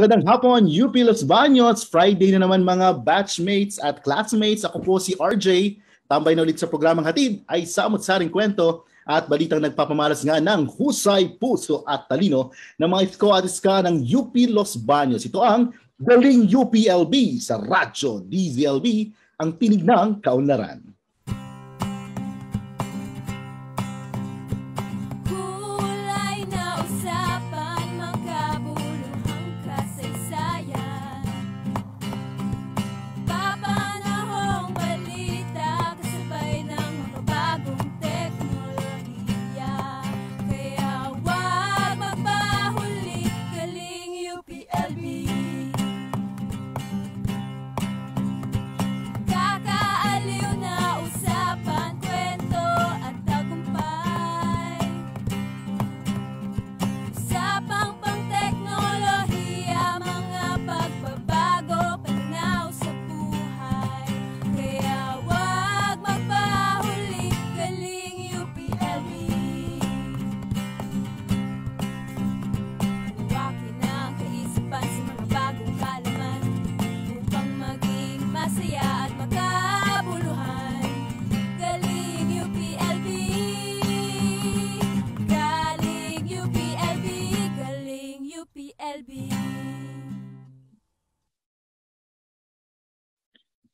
Magandang hapon, UP Los Baños. Friday na naman mga batchmates at classmates. Ako po si RJ. Tambay na ulit sa programang hatid ay samot sa aring kwento at balitang nagpapamalas nga ng husay, puso at talino ng mga isko at iska ng UP Los Baños. Ito ang Galing UPLB sa Radyo DZLB, ang tinig ng kaunlaran.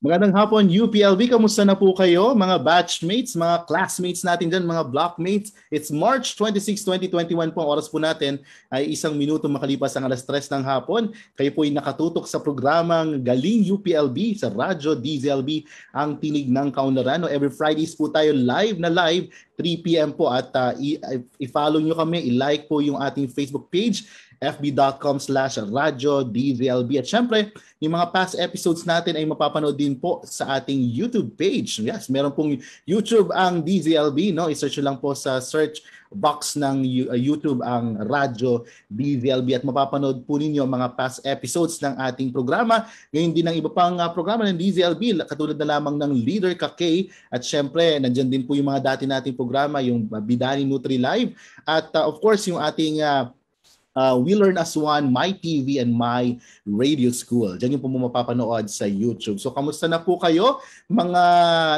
Magandang hapon, UPLB. Kamusta na po kayo, mga batchmates, mga classmates natin dyan, mga blockmates? It's March 26, 2021 po. Ang oras po natin ay isang minuto makalipas ang alas 3 ng hapon. Kayo po ay nakatutok sa programang Galing UPLB sa Radyo DZLB, ang tinig ng kaunlaran. Every Fridays po tayo live na live 3 p.m. po at uh, ah, i-follow nyo kami, i-like po yung ating Facebook page fb.com slash radyo DVLB. At syempre, yung mga past episodes natin ay mapapanood din po sa ating YouTube page. Yes, meron pong YouTube ang DVLB. No? I-search lang po sa search box ng uh, YouTube ang Radyo DVLB at mapapanood po ninyo ang mga past episodes ng ating programa. Ngayon din ang iba pang uh, programa ng DVLB katulad na lamang ng Leader Kakay at syempre nandiyan din po yung mga dati nating programa yung uh, Bidani Nutri Live at uh, of course yung ating uh, uh, We Learn As One, My TV, and My Radio School. Diyan yung po mo mapapanood sa YouTube. So, kamusta na po kayo, mga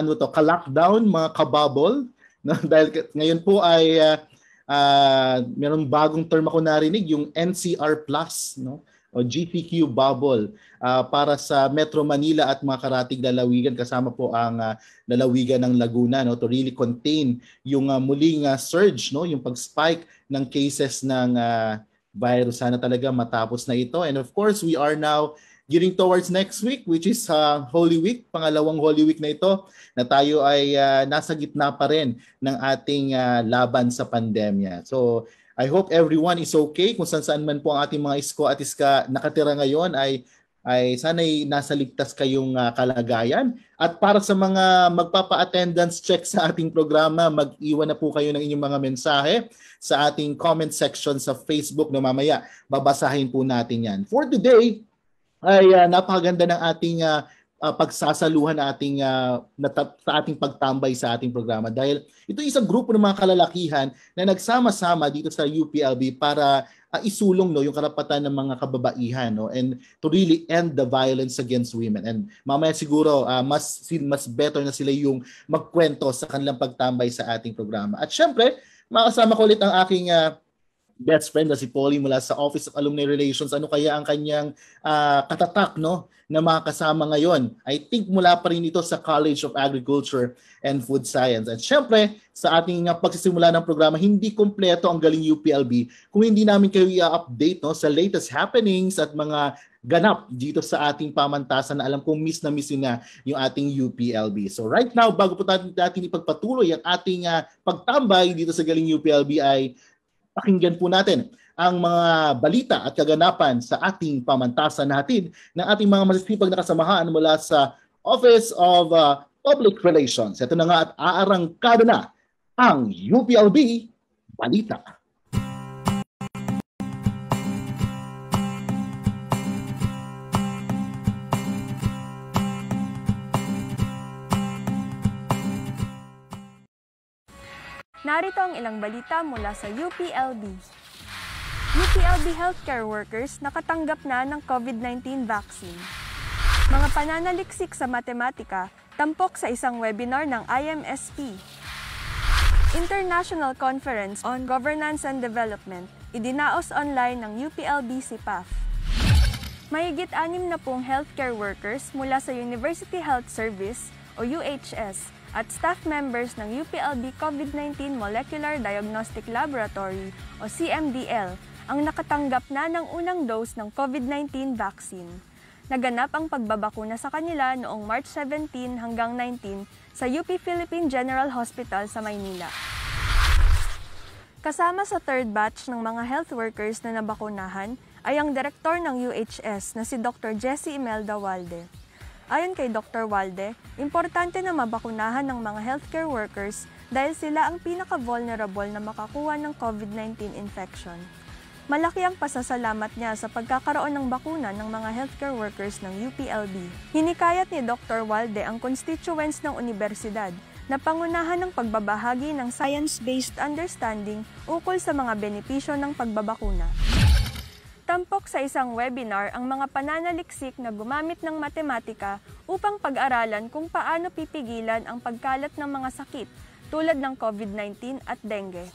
ano to, ka-lockdown, mga ka-bubble? No? Dahil ngayon po ay uh, ah, uh, ah, meron bagong term ako narinig, yung NCR Plus, no? o GPQ bubble uh, para sa Metro Manila at mga karatig lalawigan kasama po ang uh, lalawigan ng Laguna no to really contain yung uh, muling uh, surge no yung pag-spike ng cases ng uh, viral. Sana talaga matapos na ito. And of course, we are now gearing towards next week which is uh, Holy Week, pangalawang Holy Week na ito na tayo ay uh, nasa gitna pa rin ng ating uh, laban sa pandemya. So I hope everyone is okay kung saan saan man po ang ating mga isko at iska nakatira ngayon ay ay sana'y nasa ligtas kayong uh, kalagayan. At para sa mga magpapa-attendance check sa ating programa, mag-iwan na po kayo ng inyong mga mensahe sa ating comment section sa Facebook no, mamaya babasahin po natin yan. For today, ay uh, napakaganda ng ating uh, uh, pagsasaluhan na ating uh, nata- sa ating pagtambay sa ating programa dahil ito isang grupo ng mga kalalakihan na nagsama-sama dito sa UPLB para uh, isulong no yung karapatan ng mga kababaihan no and to really end the violence against women and mamaya siguro uh, mas mas better na sila yung magkwento sa kanilang pagtambay sa ating programa at syempre makasama ko ulit ang aking uh, best friend na si Polly mula sa Office of Alumni Relations, ano kaya ang kanyang uh, katatak no, na mga kasama ngayon? I think mula pa rin ito sa College of Agriculture and Food Science. At syempre, sa ating uh, pagsisimula ng programa, hindi kompleto ang galing UPLB kung hindi namin kayo i-update no, sa latest happenings at mga ganap dito sa ating pamantasan na alam kong miss na miss na yung ating UPLB. So right now, bago po natin, natin ipagpatuloy ang ating uh, pagtambay dito sa Galing UPLB ay pakinggan po natin ang mga balita at kaganapan sa ating pamantasan natin ng ating mga masisipag na kasamahan mula sa Office of uh, Public Relations. Ito na nga at aarangkada na ang UPLB Balita. Narito ang ilang balita mula sa UPLB. UPLB healthcare workers nakatanggap na ng COVID-19 vaccine. Mga pananaliksik sa matematika, tampok sa isang webinar ng IMSP. International Conference on Governance and Development, idinaos online ng UPLB CPAF. Mahigit anim na pong healthcare workers mula sa University Health Service o UHS at staff members ng UPLB COVID-19 Molecular Diagnostic Laboratory o CMDL ang nakatanggap na ng unang dose ng COVID-19 vaccine. Naganap ang pagbabakuna sa kanila noong March 17 hanggang 19 sa UP Philippine General Hospital sa Maynila. Kasama sa third batch ng mga health workers na nabakunahan ay ang direktor ng UHS na si Dr. Jesse Imelda Walde. Ayon kay Dr. Walde, importante na mabakunahan ng mga healthcare workers dahil sila ang pinaka-vulnerable na makakuha ng COVID-19 infection. Malaki ang pasasalamat niya sa pagkakaroon ng bakuna ng mga healthcare workers ng UPLB. Hinikayat ni Dr. Walde ang constituents ng universidad na pangunahan ng pagbabahagi ng science-based understanding ukol sa mga benepisyo ng pagbabakuna. Tampok sa isang webinar ang mga pananaliksik na gumamit ng matematika upang pag-aralan kung paano pipigilan ang pagkalat ng mga sakit tulad ng COVID-19 at dengue.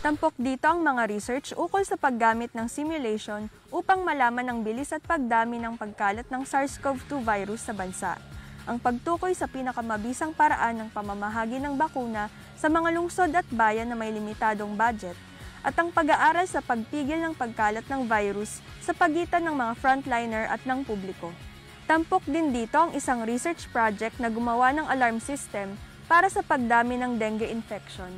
Tampok dito ang mga research ukol sa paggamit ng simulation upang malaman ang bilis at pagdami ng pagkalat ng SARS-CoV-2 virus sa bansa. Ang pagtukoy sa pinakamabisang paraan ng pamamahagi ng bakuna sa mga lungsod at bayan na may limitadong budget at ang pag-aaral sa pagpigil ng pagkalat ng virus sa pagitan ng mga frontliner at ng publiko. Tampok din dito ang isang research project na gumawa ng alarm system para sa pagdami ng dengue infection.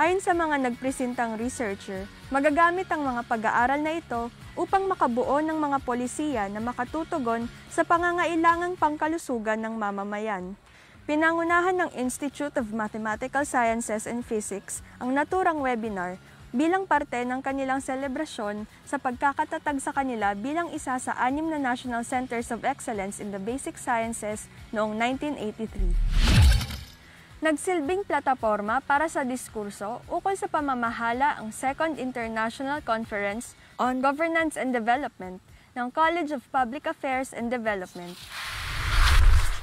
Ayon sa mga nagpresentang researcher, magagamit ang mga pag-aaral na ito upang makabuo ng mga polisiya na makatutugon sa pangangailangang pangkalusugan ng mamamayan. Pinangunahan ng Institute of Mathematical Sciences and Physics ang naturang webinar bilang parte ng kanilang selebrasyon sa pagkakatatag sa kanila bilang isa sa anim na National Centers of Excellence in the Basic Sciences noong 1983. Nagsilbing plataforma para sa diskurso ukol sa pamamahala ang Second International Conference on Governance and Development ng College of Public Affairs and Development.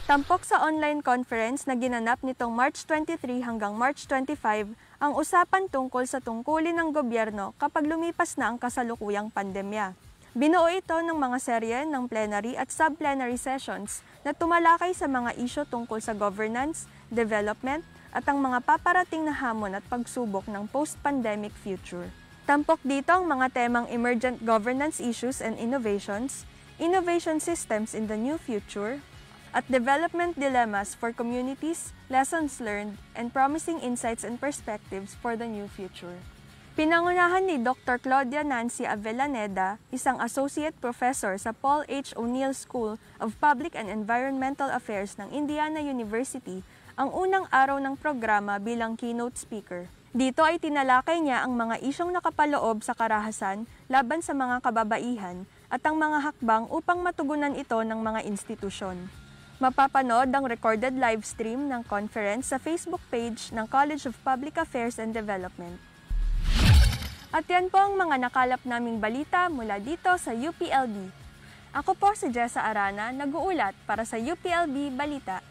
Tampok sa online conference na ginanap nitong March 23 hanggang March 25 ang usapan tungkol sa tungkulin ng gobyerno kapag lumipas na ang kasalukuyang pandemya. Binuo ito ng mga serye ng plenary at sub-plenary sessions na tumalakay sa mga isyo tungkol sa governance, development, at ang mga paparating na hamon at pagsubok ng post-pandemic future. Tampok dito ang mga temang emergent governance issues and innovations, innovation systems in the new future, at development dilemmas for communities, lessons learned, and promising insights and perspectives for the new future. Pinangunahan ni Dr. Claudia Nancy Avellaneda, isang associate professor sa Paul H. O'Neill School of Public and Environmental Affairs ng Indiana University, ang unang araw ng programa bilang keynote speaker. Dito ay tinalakay niya ang mga isyong nakapaloob sa karahasan laban sa mga kababaihan at ang mga hakbang upang matugunan ito ng mga institusyon. Mapapanood ang recorded live stream ng conference sa Facebook page ng College of Public Affairs and Development. At yan po ang mga nakalap naming balita mula dito sa UPLB. Ako po si Jessa Arana, nag-uulat para sa UPLB Balita.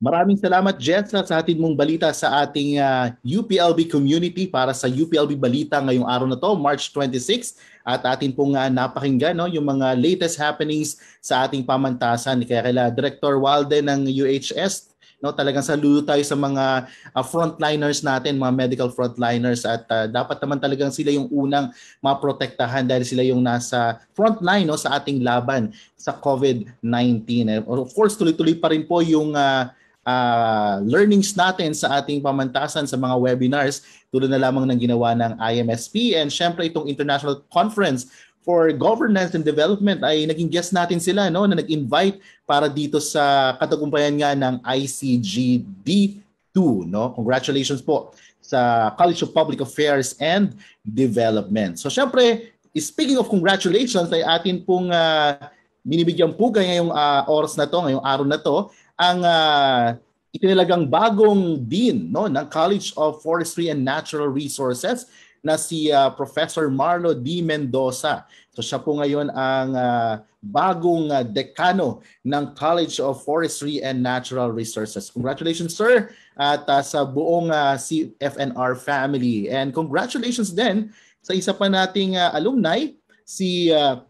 Maraming salamat, Jethra, sa atin mong balita sa ating uh, ah, UPLB community para sa UPLB Balita ngayong araw na to, March 26. At atin pong uh, napakinggan no, yung mga latest happenings sa ating pamantasan. ni kaila Director Walde ng UHS, no talagang saludo tayo sa mga uh, frontliners natin mga medical frontliners at uh, dapat naman talagang sila yung unang maprotektahan dahil sila yung nasa frontline no sa ating laban sa COVID-19 of course tuloy-tuloy pa rin po yung uh, uh, learnings natin sa ating pamantasan sa mga webinars tulad na lamang ng ginawa ng IMSP and syempre itong International Conference for Governance and Development ay naging guest natin sila no na nag-invite para dito sa katagumpayan nga ng ICGD2 no congratulations po sa College of Public Affairs and Development so syempre speaking of congratulations ay atin pong uh, ah, binibigyan pugay ngayong uh, oras na to ngayong araw na to ang uh, itinalagang bagong dean no ng College of Forestry and Natural Resources na si uh, Professor Marlo D. Mendoza. So siya po ngayon ang uh, bagong uh, dekano ng College of Forestry and Natural Resources. Congratulations sir at uh, sa buong uh, CFNR family and congratulations din sa isa pa nating uh, alumni si uh,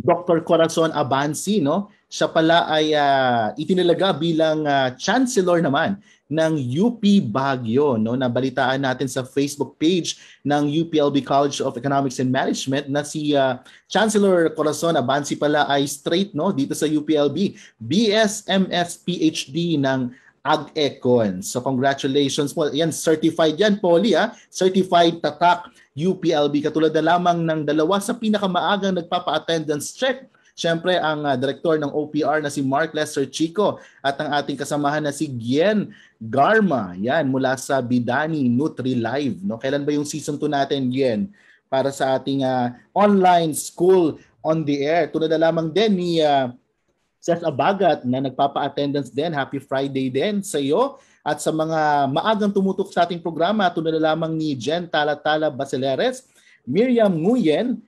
Dr. Corazon Abansi no siya pala ay uh, itinalaga bilang uh, chancellor naman ng UP Baguio no nabalitaan natin sa Facebook page ng UPLB College of Economics and Management na si uh, Chancellor Corazon Abansi pala ay straight no dito sa UPLB BS MS PhD ng Ag-Econ. So congratulations po. Yan, certified yan, Polly. Ha? Certified tatak UPLB. Katulad na lamang ng dalawa sa pinakamaagang nagpapa-attendance check Siyempre, ang uh, ah, director ng OPR na si Mark Lester Chico at ang ating kasamahan na si Gien Garma. Yan, mula sa Bidani Nutri Live. No? Kailan ba yung season 2 natin, Gien? Para sa ating uh, online school on the air. Tulad na lamang din ni uh, Seth Abagat na nagpapa-attendance din. Happy Friday din sa iyo at sa mga maagang tumutok sa ating programa tulad na lamang ni Jen Talatala Basileres, Miriam Nguyen,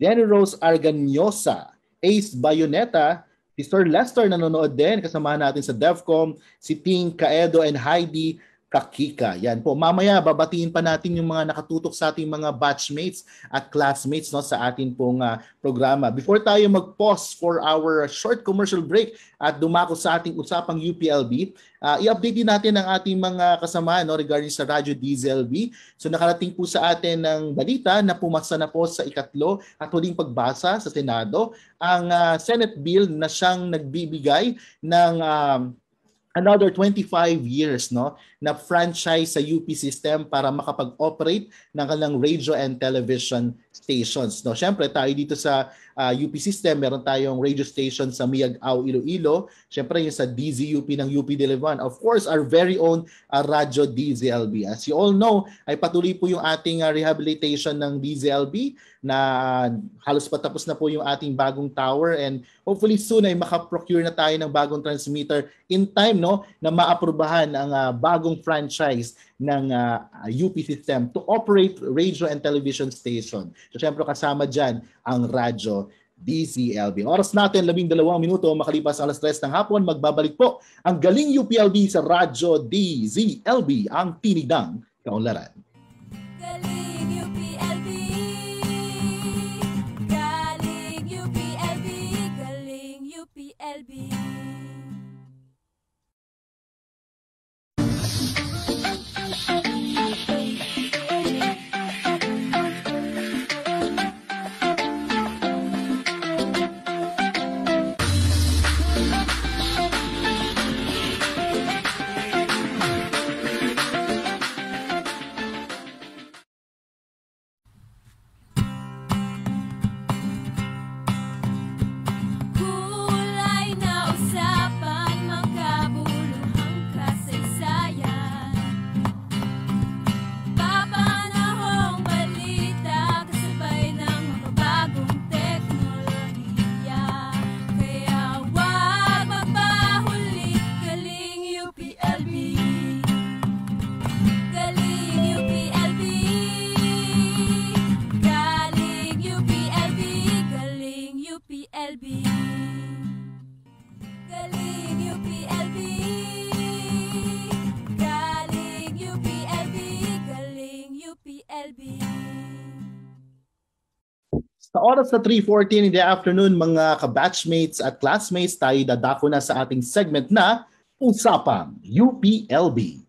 Jenny Rose Arganyosa, Ace Bayonetta, si Sir Lester nanonood din, kasama natin sa DevCom, si Ting Kaedo and Heidi praktika. Yan po. Mamaya babatiin pa natin yung mga nakatutok sa ating mga batchmates at classmates no sa atin pong uh, programa. Before tayo mag-pause for our short commercial break at dumako sa ating usapang UPLB, uh, ah, i-update din natin ang ating mga kasama no regarding sa Radyo DZLB. So nakarating po sa atin ng balita na pumasa na po sa ikatlo at huling pagbasa sa Senado ang uh, Senate bill na siyang nagbibigay ng uh, another 25 years no na franchise sa UP system para makapag-operate ng kanilang radio and television stations. No, syempre tayo dito sa uh, ah, UP system, meron tayong radio station sa Miag-Au, Iloilo. Syempre yung sa DZUP ng UP Diliman. Of course, our very own uh, Radyo DZLB. As you all know, ay patuloy po yung ating uh, rehabilitation ng DZLB na halos patapos na po yung ating bagong tower and hopefully soon ay makaprocure na tayo ng bagong transmitter in time no na maaprubahan ang uh, bago bagong franchise ng uh, ah, UP System to operate radio and television station. So syempre kasama dyan ang radyo DCLB. Oras natin, labing dalawang minuto makalipas alas tres ng hapon, magbabalik po ang galing UPLB sa radyo DZLB, ang tinidang kaunlaran. Galing UPLB, galing UPLB, galing UPLB. PLB. Sa oras sa 3.14 in the afternoon, mga kabatchmates at classmates, tayo dadako na sa ating segment na Usapang UPLB.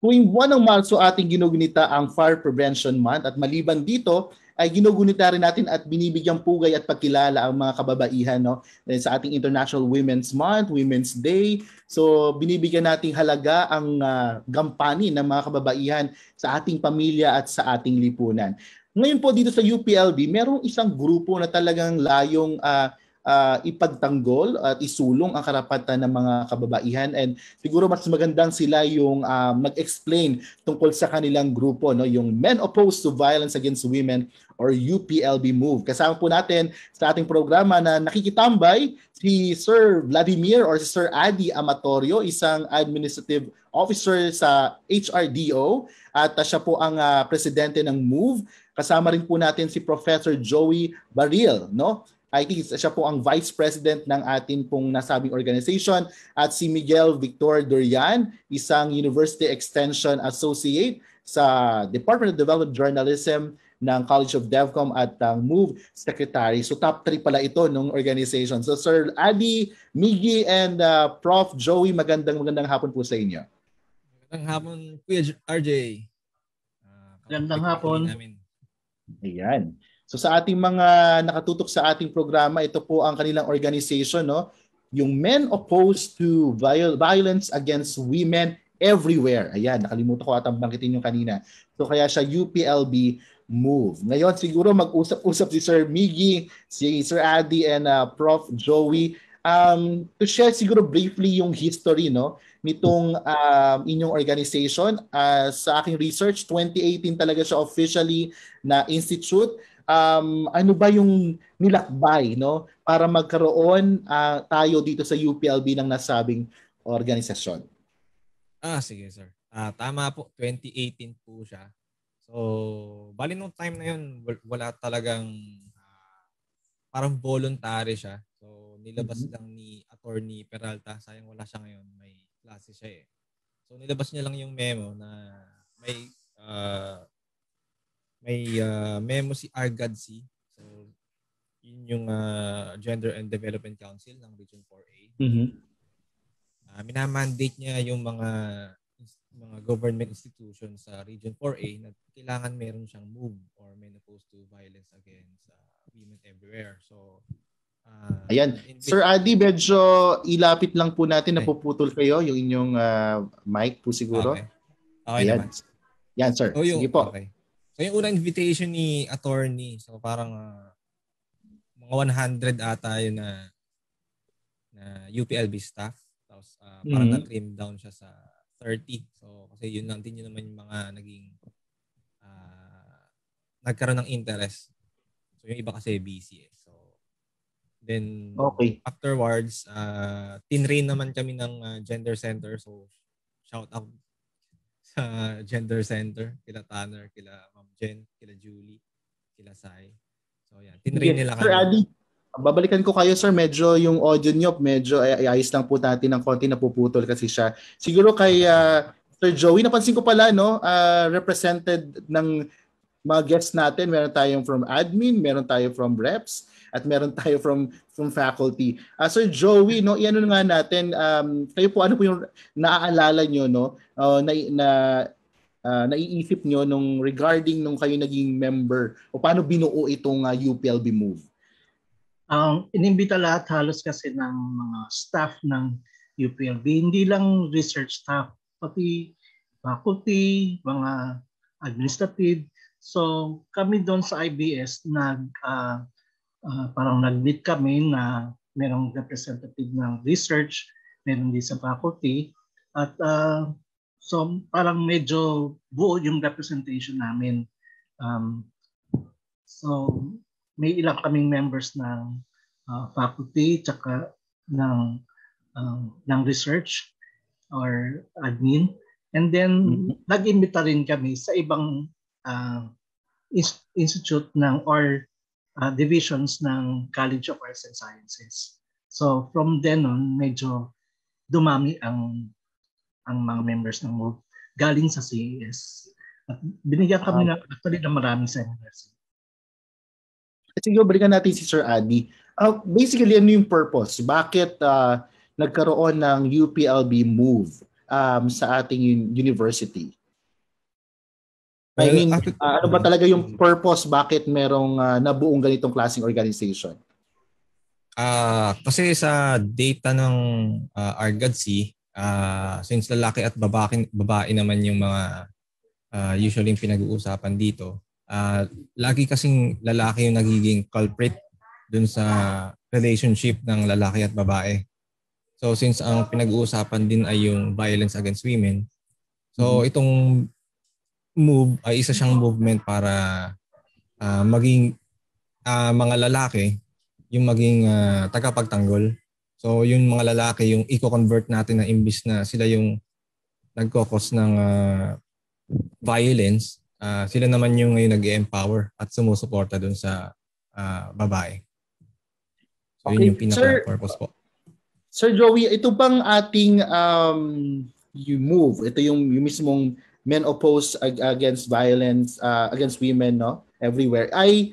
Tuwing 1 ng Marso ating ginugunita ang Fire Prevention Month at maliban dito ay ginugunita rin natin at binibigyang pugay at pagkilala ang mga kababaihan no eh, sa ating International Women's Month, Women's Day. So binibigyan nating halaga ang uh, ah, gampanin ng mga kababaihan sa ating pamilya at sa ating lipunan. Ngayon po dito sa UPLB, merong isang grupo na talagang layong uh, uh, ipagtanggol at isulong ang karapatan ng mga kababaihan and siguro mas magandang sila yung uh, mag-explain tungkol sa kanilang grupo no yung Men Opposed to Violence Against Women or UPLB Move. Kasama po natin sa ating programa na nakikitambay si Sir Vladimir or si Sir Adi Amatorio, isang administrative officer sa HRDO at uh, siya po ang uh, presidente ng Move. Kasama rin po natin si Professor Joey Baril, no? I think siya po ang vice president ng atin pong nasabing organization at si Miguel Victor Durian, isang University Extension Associate sa Department of Development Journalism ng College of DevCom at ang uh, MOVE Secretary. So top 3 pala ito ng organization. So Sir Adi, Miggy, and uh, Prof. Joey, magandang magandang hapon po sa inyo. Magandang hapon, Kuya RJ. Uh, ah, magandang hapon. Namin. Ayan. So sa ating mga nakatutok sa ating programa, ito po ang kanilang organization, no? Yung Men Opposed to Violence Against Women Everywhere. Ayan, nakalimutan ko atang bangkitin yung kanina. So kaya siya UPLB Move. Ngayon siguro mag-usap-usap si Sir Miggy, si Sir Adi, and uh, Prof. Joey um, to share siguro briefly yung history no nitong um, inyong organization. Uh, sa aking research, 2018 talaga siya officially na institute um, ano ba yung nilakbay no para magkaroon uh, tayo dito sa UPLB ng nasabing organisasyon? Ah, sige sir. Ah, tama po, 2018 po siya. So, bali nung time na yun, wala talagang uh, parang voluntary siya. So, nilabas mm-hmm. lang ni Attorney Peralta. Sayang wala siya ngayon, may klase siya eh. So, nilabas niya lang yung memo na may uh, may uh, memo si Argad si So, yun yung uh, Gender and Development Council ng Region 4A. Mhm. hmm Uh, ah, minamandate niya yung mga mga government institution sa Region 4A na kailangan meron siyang move or menopause to violence against uh, women everywhere. So, uh, Ayan. Sir Adi, medyo ilapit lang po natin. Napuputol kayo yung inyong uh, mic po siguro. Okay. Okay Ayan. naman. Yan, sir. Oh, Sige po. Okay. Yung unang invitation ni attorney, so parang uh, mga 100 ata yun na na UPLB staff. Tapos uh, parang mm-hmm. na-trim down siya sa 30. So kasi yun lang din yun naman yung mga naging uh, nagkaroon ng interest. So yung iba kasi busy eh. So then okay. afterwards, uh, tinrain naman kami ng uh, gender center. So shout out sa gender center, kila Tanner, kila Jen, kila Julie, kila Sai. So yan, tinrain nila kami. Sir Adi, babalikan ko kayo sir, medyo yung audio niyo, medyo ay- ayos lang po natin ng konti napuputol kasi siya. Siguro kay uh, Sir Joey, napansin ko pala, no, uh, represented ng mga guests natin, meron tayong from admin, meron tayo from reps, at meron tayo from from faculty. Uh, Sir Joey, no, iano nga natin um, kayo po ano po yung naaalala niyo no uh, na, na uh, naiisip nyo nung regarding nung kayo naging member o paano binuo itong uh, ah, UPLB Move? Um, inimbita lahat halos kasi ng mga staff ng UPLB, hindi lang research staff, pati faculty, mga administrative. So kami doon sa IBS nag uh, uh, parang nag-meet kami na merong representative ng research, meron din sa faculty at uh, So parang medyo buo yung representation namin. Um, so may ilang kaming members ng uh, faculty tsaka ng um, ng research or admin and then mm-hmm. nag-imbita rin kami sa ibang uh, institute ng or uh, divisions ng College of Arts and Sciences. So from then on medyo dumami ang ang mga members ng MOVE galing sa CES. At binigyan kami uh, actually ng maraming seminars. Siguro balikan natin si Sir Adi. Uh, basically, ano yung purpose? Bakit uh, nagkaroon ng UPLB move um, sa ating university? I mean, uh, ano ba talaga yung purpose bakit merong uh, nabuong ganitong klaseng organization? Ah, uh, kasi sa data ng uh, RGADC, uh, since lalaki at babae, babae naman yung mga uh, usually yung pinag-uusapan dito, uh, lagi kasing lalaki yung nagiging culprit dun sa relationship ng lalaki at babae. So since ang pinag-uusapan din ay yung violence against women, so mm-hmm. itong move ay isa siyang movement para uh, maging uh, mga lalaki yung maging uh, tagapagtanggol So yung mga lalaki, yung i-convert natin na imbis na sila yung nagkokos ng uh, violence, uh, sila naman yung ngayon nag-empower at sumusuporta dun sa uh, babae. So okay. yun yung pinaka-purpose po. Sir Joey, ito pang ating um, you move? Ito yung, yung mismong men oppose against violence uh, against women no everywhere. I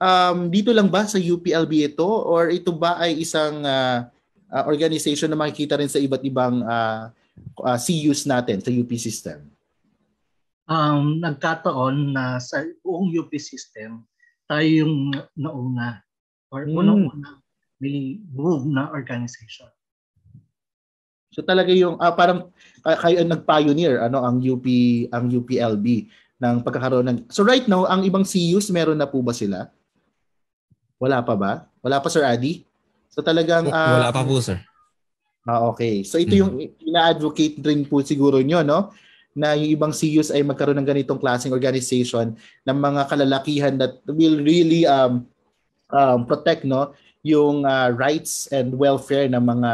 um, dito lang ba sa UPLB ito or ito ba ay isang uh, uh, organization na makikita rin sa iba't ibang uh, ah, uh, CUs natin sa UP system? Um, nagkataon na sa buong UP system, tayo yung nauna or mm. unang-una may move na organization. So talaga yung ah, parang kayo ang nag-pioneer ano ang UP ang UPLB ng pagkakaroon ng So right now ang ibang CUs meron na po ba sila? Wala pa ba? Wala pa, Sir Adi? So talagang... Uh, Wala pa po, Sir. Ah, okay. So ito yung mm-hmm. ina-advocate rin po siguro nyo, no? na yung ibang CEOs ay magkaroon ng ganitong klaseng organization ng mga kalalakihan that will really um, um, protect no yung uh, rights and welfare ng mga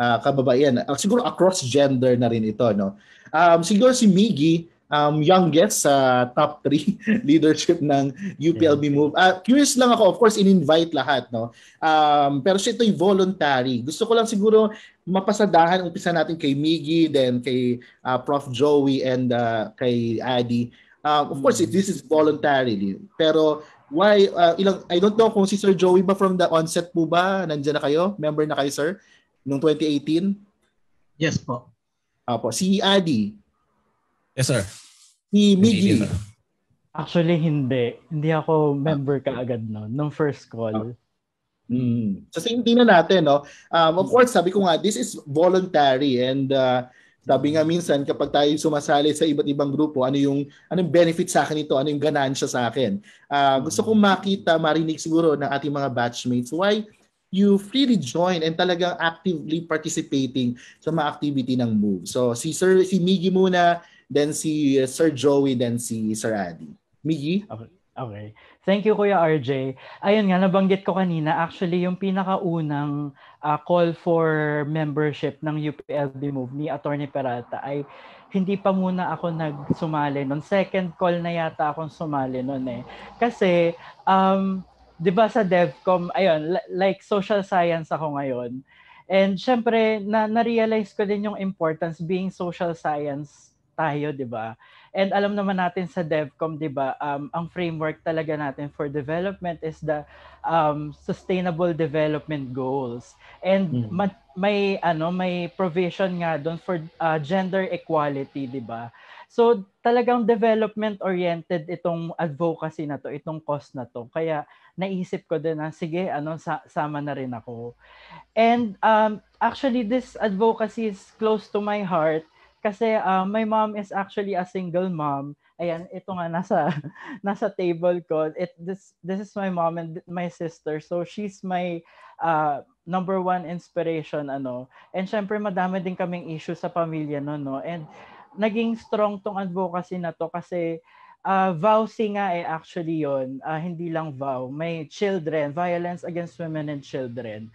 uh, kababaihan. siguro across gender na rin ito no. Um, siguro si Miggy um, youngest sa uh, top 3 leadership ng UPLB yeah. move. Uh, curious lang ako, of course, in-invite lahat, no? Um, pero siya ito'y voluntary. Gusto ko lang siguro mapasadahan, umpisa natin kay Miggy, then kay uh, Prof. Joey, and uh, kay Adi. Um, of course, mm-hmm. this is voluntary. Pero why, uh, ilang, I don't know kung si Sir Joey ba from the onset po ba, nandiyan na kayo? Member na kayo, sir? Noong 2018? Yes po. Apo. Si Adi, Yes, sir. Si Miggy. Actually, hindi. Hindi ako member kaagad agad no, nung first call. Oh. Mm. So, hindi na natin, no? Um, of course, sabi ko nga, this is voluntary and uh, sabi nga minsan kapag tayo sumasali sa iba't ibang grupo, ano yung ano yung benefit sa akin ito, ano yung ganansya sa akin. Uh, gusto kong makita, marinig siguro ng ating mga batchmates why you freely join and talagang actively participating sa mga activity ng MOVE. So si Sir si Miggy muna, then si uh, Sir Joey, then si Sir Adi. Miggy? Okay. okay. Thank you, Kuya RJ. Ayun nga, nabanggit ko kanina, actually, yung pinakaunang uh, call for membership ng UPLB Move ni Attorney Peralta ay hindi pa muna ako nagsumali noon. Second call na yata akong sumali noon eh. Kasi, um, di ba sa DevCom, ayun, like social science ako ngayon. And syempre, na-realize ko din yung importance being social science tayo, 'di ba? And alam naman natin sa DevCom, 'di ba, um ang framework talaga natin for development is the um sustainable development goals. And mm-hmm. ma- may ano, may provision nga doon for uh, gender equality, 'di ba? So talagang development oriented itong advocacy na to, itong cause na to. Kaya naisip ko din na sige, ano sa- sama na rin ako. And um actually this advocacy is close to my heart kasi uh, my mom is actually a single mom. Ayan, ito nga nasa nasa table ko. It this this is my mom and my sister. So she's my uh, number one inspiration ano. And syempre madami din kaming issue sa pamilya no, no. And naging strong tong advocacy na to kasi uh, ah, vowsy nga eh actually yon. Uh, hindi lang vow, may children, violence against women and children.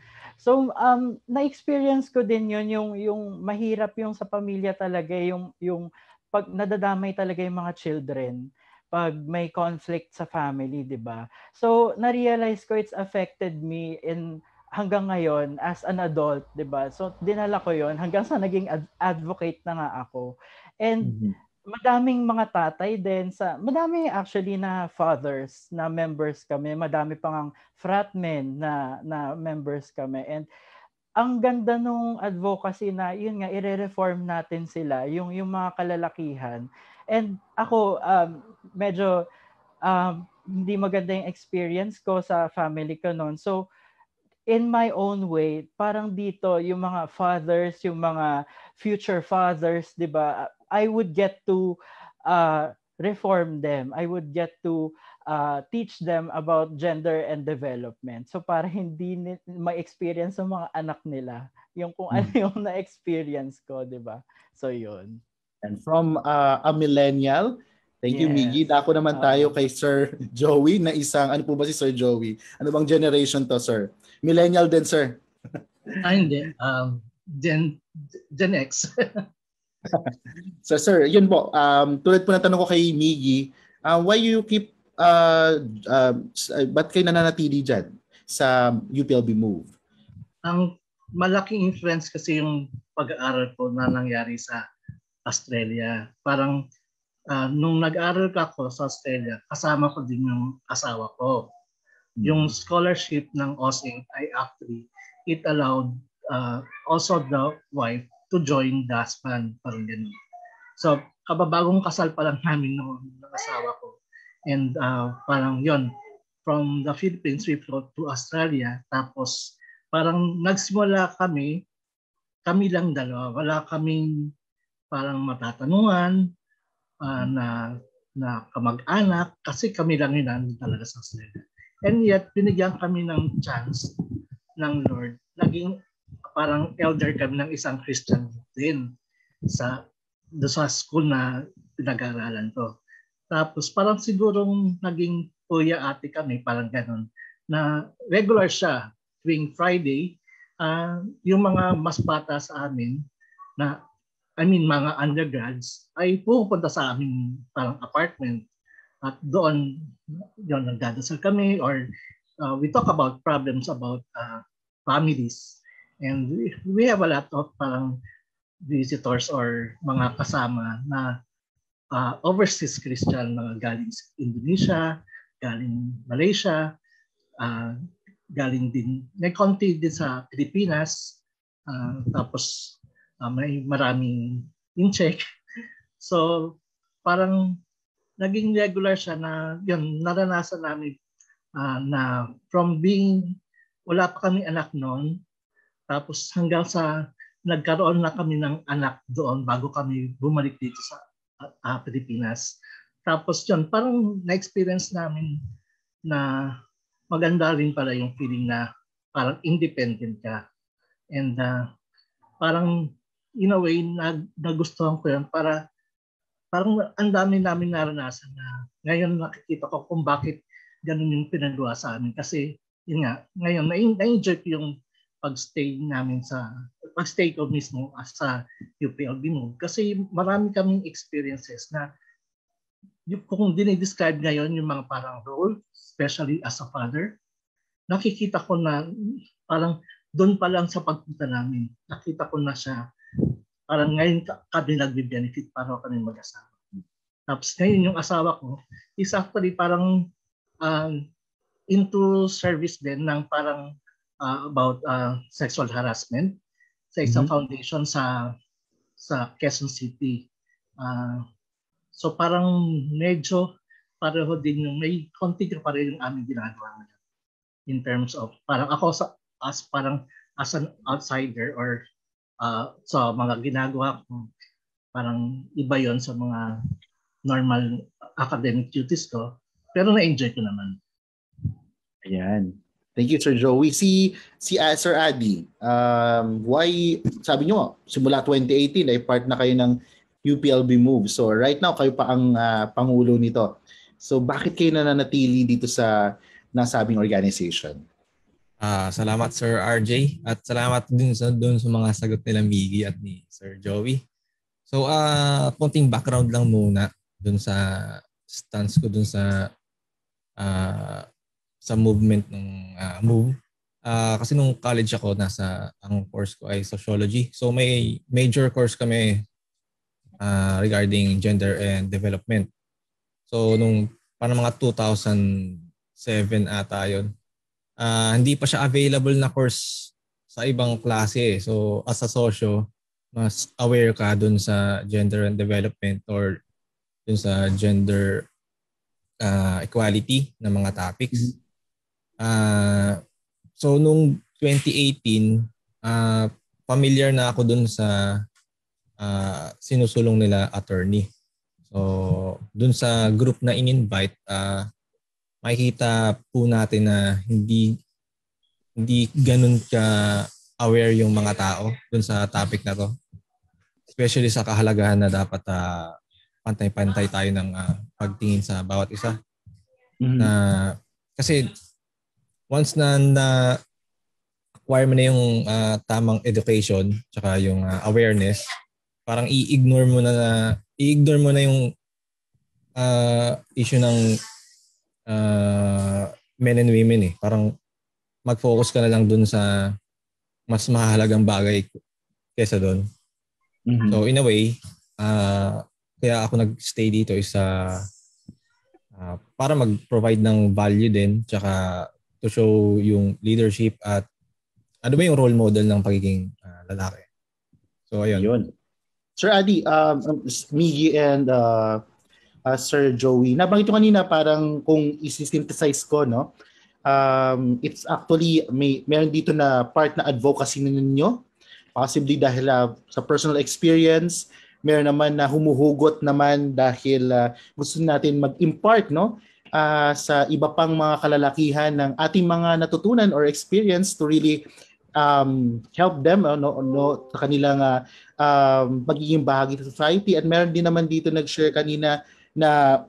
So um na-experience ko din 'yon yung yung mahirap yung sa pamilya talaga eh, yung yung pag nadadamay talaga yung mga children pag may conflict sa family, 'di ba? So na-realize ko it's affected me in hanggang ngayon as an adult, 'di ba? So dinala ko 'yon hanggang sa naging ad- advocate na nga ako. And mm-hmm madaming mga tatay din sa madami actually na fathers na members kami madami pang ang frat men na na members kami and ang ganda nung advocacy na yun nga ire-reform natin sila yung yung mga kalalakihan and ako um, medyo um, hindi maganda yung experience ko sa family ko noon so in my own way, parang dito, yung mga fathers, yung mga future fathers, di ba, I would get to uh, reform them. I would get to uh, teach them about gender and development. So para hindi ni- ma-experience ng mga anak nila yung kung ano hmm. yung na-experience ko, di ba? So yun. And from uh, a millennial, thank yes. you Miggy. Dako naman tayo kay Sir Joey na isang, ano po ba si Sir Joey? Ano bang generation to, sir? Millennial din, sir. ah, hindi. Um, Gen, Gen X. so sir, yun po. Um, tulad po ng tanong ko kay Miggy, uh, why you keep, uh, uh, uh ba't kayo nananatili dyan sa UPLB move? Ang malaking influence kasi yung pag-aaral ko na nangyari sa Australia. Parang uh, nung nag-aaral ka ko sa Australia, kasama ko din yung asawa ko. hmm Yung scholarship ng OSINT ay actually, it allowed uh, also the wife to join the span, parang ganun. So, kababagong kasal pa lang namin ng, ng asawa ko. And uh, parang yon from the Philippines, we flew to Australia. Tapos, parang nagsimula kami, kami lang dalawa. Wala kaming parang matatanungan uh, na na kamag-anak kasi kami lang yun ang talaga sa Australia. And yet, binigyan kami ng chance ng Lord. Naging parang elder kami ng isang Christian din sa do sa school na pinag-aaralan ko. Tapos parang sigurong naging kuya ate kami, parang ganun, na regular siya tuwing Friday, uh, yung mga mas bata sa amin na I mean mga undergrads ay pupunta sa amin parang apartment at doon yon nagdadasal kami or uh, we talk about problems about uh, families And we have a lot of parang visitors or mga kasama na uh, overseas Christian mga galing sa Indonesia, galing Malaysia, uh, galing din, may konti din sa Pilipinas, uh, tapos uh, may maraming incheck. So parang naging regular siya na yun, naranasan namin uh, na from being wala pa kami anak noon tapos hanggang sa nagkaroon na kami ng anak doon bago kami bumalik dito sa uh, Pilipinas. Tapos yun, parang na-experience namin na maganda rin pala yung feeling na parang independent ka. And uh, parang in a way, nag, nagustuhan ko yun para parang ang dami namin naranasan na ngayon nakikita ko kung bakit ganun yung pinagawa sa amin. Kasi yun nga, ngayon na-enjoy ko yung pagstay namin sa pagstay ko mismo as sa UPLB mo kasi marami kaming experiences na yung, kung dinidescribe ngayon yung mga parang role, especially as a father, nakikita ko na parang doon pa lang sa pagpunta namin, nakita ko na siya parang ngayon kami nagbe-benefit para kami mag-asawa. Tapos ngayon yung asawa ko is actually parang uh, into service din ng parang uh, about uh, sexual harassment sa isang mm-hmm. foundation sa sa Quezon City. Uh, so parang medyo pareho din yung may konti ka pareho yung aming ginagawa ngayon in terms of parang ako sa as parang as an outsider or uh, sa so mga ginagawa ko parang iba yon sa mga normal academic duties ko pero na-enjoy ko naman. Ayan. Thank you, Sir Joey. Si, si uh, Sir Adi, um, why, sabi nyo, simula 2018 ay part na kayo ng UPLB move. So right now, kayo pa ang uh, pangulo nito. So bakit kayo nananatili dito sa nasabing organization? Ah, uh, salamat Sir RJ at salamat din sa doon sa mga sagot nila Miggy at ni Sir Joey. So ah uh, konting background lang muna doon sa stance ko doon sa uh, sa movement ng uh, move. Uh, kasi nung college ako, nasa ang course ko ay sociology. So may major course kami uh, regarding gender and development. So nung parang mga 2007 ata yun, uh, hindi pa siya available na course sa ibang klase. So as a socio, mas aware ka dun sa gender and development or dun sa gender uh, equality na mga topics. Mm-hmm. Uh, so nung 2018, uh, ah, familiar na ako dun sa uh, sinusulong nila attorney. So dun sa group na in-invite, uh, makikita po natin na hindi hindi ganun ka aware yung mga tao dun sa topic na to. Especially sa kahalagahan na dapat uh, pantay-pantay tayo ng uh, pagtingin sa bawat isa. Mm-hmm. Na kasi once na na acquire mo na yung uh, tamang education tsaka yung uh, awareness, parang i-ignore mo na, na i-ignore mo na yung uh, issue ng uh, men and women eh. Parang mag-focus ka na lang dun sa mas mahalagang bagay kesa doon. Mm-hmm. So in a way, uh, kaya ako nag-stay dito is uh, uh, para mag-provide ng value din tsaka to show yung leadership at ano ba yung role model ng pagiging uh, lalaki. So, ayun. Yun. Sir Adi, um, um Miggy and uh, uh, Sir Joey, nabanggit ko kanina parang kung i isynthesize ko, no? Um, it's actually, may, meron dito na part na advocacy ninyo, possibly dahil uh, sa personal experience, meron naman na humuhugot naman dahil uh, gusto natin mag-impart no uh, sa iba pang mga kalalakihan ng ating mga natutunan or experience to really um, help them no, no, sa kanilang uh, um, pagiging bahagi sa society. At meron din naman dito nag-share kanina na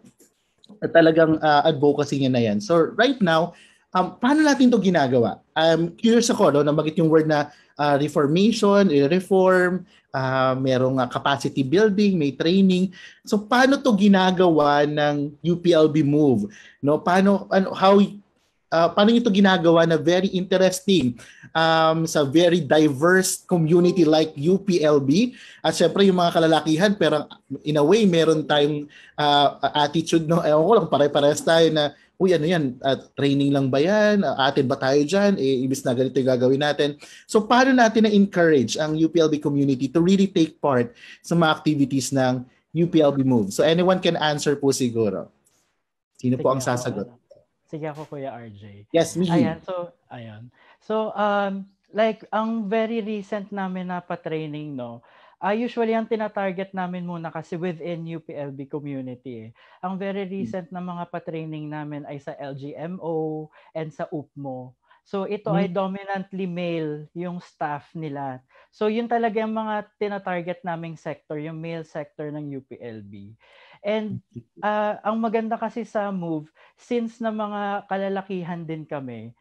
talagang uh, advocacy niya na yan. So right now, Um, paano natin to ginagawa? I'm curious ako no, na bakit yung word na uh, reformation, reform, uh, merong uh, capacity building, may training. So paano to ginagawa ng UPLB move? No, paano ano how uh, paano ito ginagawa na very interesting um, sa very diverse community like UPLB at syempre yung mga kalalakihan pero in a way meron tayong uh, attitude no ewan ko lang pare-parehas tayo na uy, ano yan, at ah, training lang ba yan? Ah, Atin ba tayo dyan? Eh, ibis na ganito yung gagawin natin. So, paano natin na-encourage ang UPLB community to really take part sa mga activities ng UPLB Move? So, anyone can answer po siguro. Sino Sige po ang sasagot? Ako. Sige ako, Kuya RJ. Yes, me. Ayan, so, ayan. So, um, like, ang very recent namin na pa-training, no, uh, usually ang tinatarget namin muna kasi within UPLB community. Eh. Ang very hmm. recent na mga pa-training namin ay sa LGMO and sa UPMO. So ito hmm. ay dominantly male yung staff nila. So yun talaga yung mga tinatarget naming sector, yung male sector ng UPLB. And uh, ang maganda kasi sa move, since na mga kalalakihan din kami,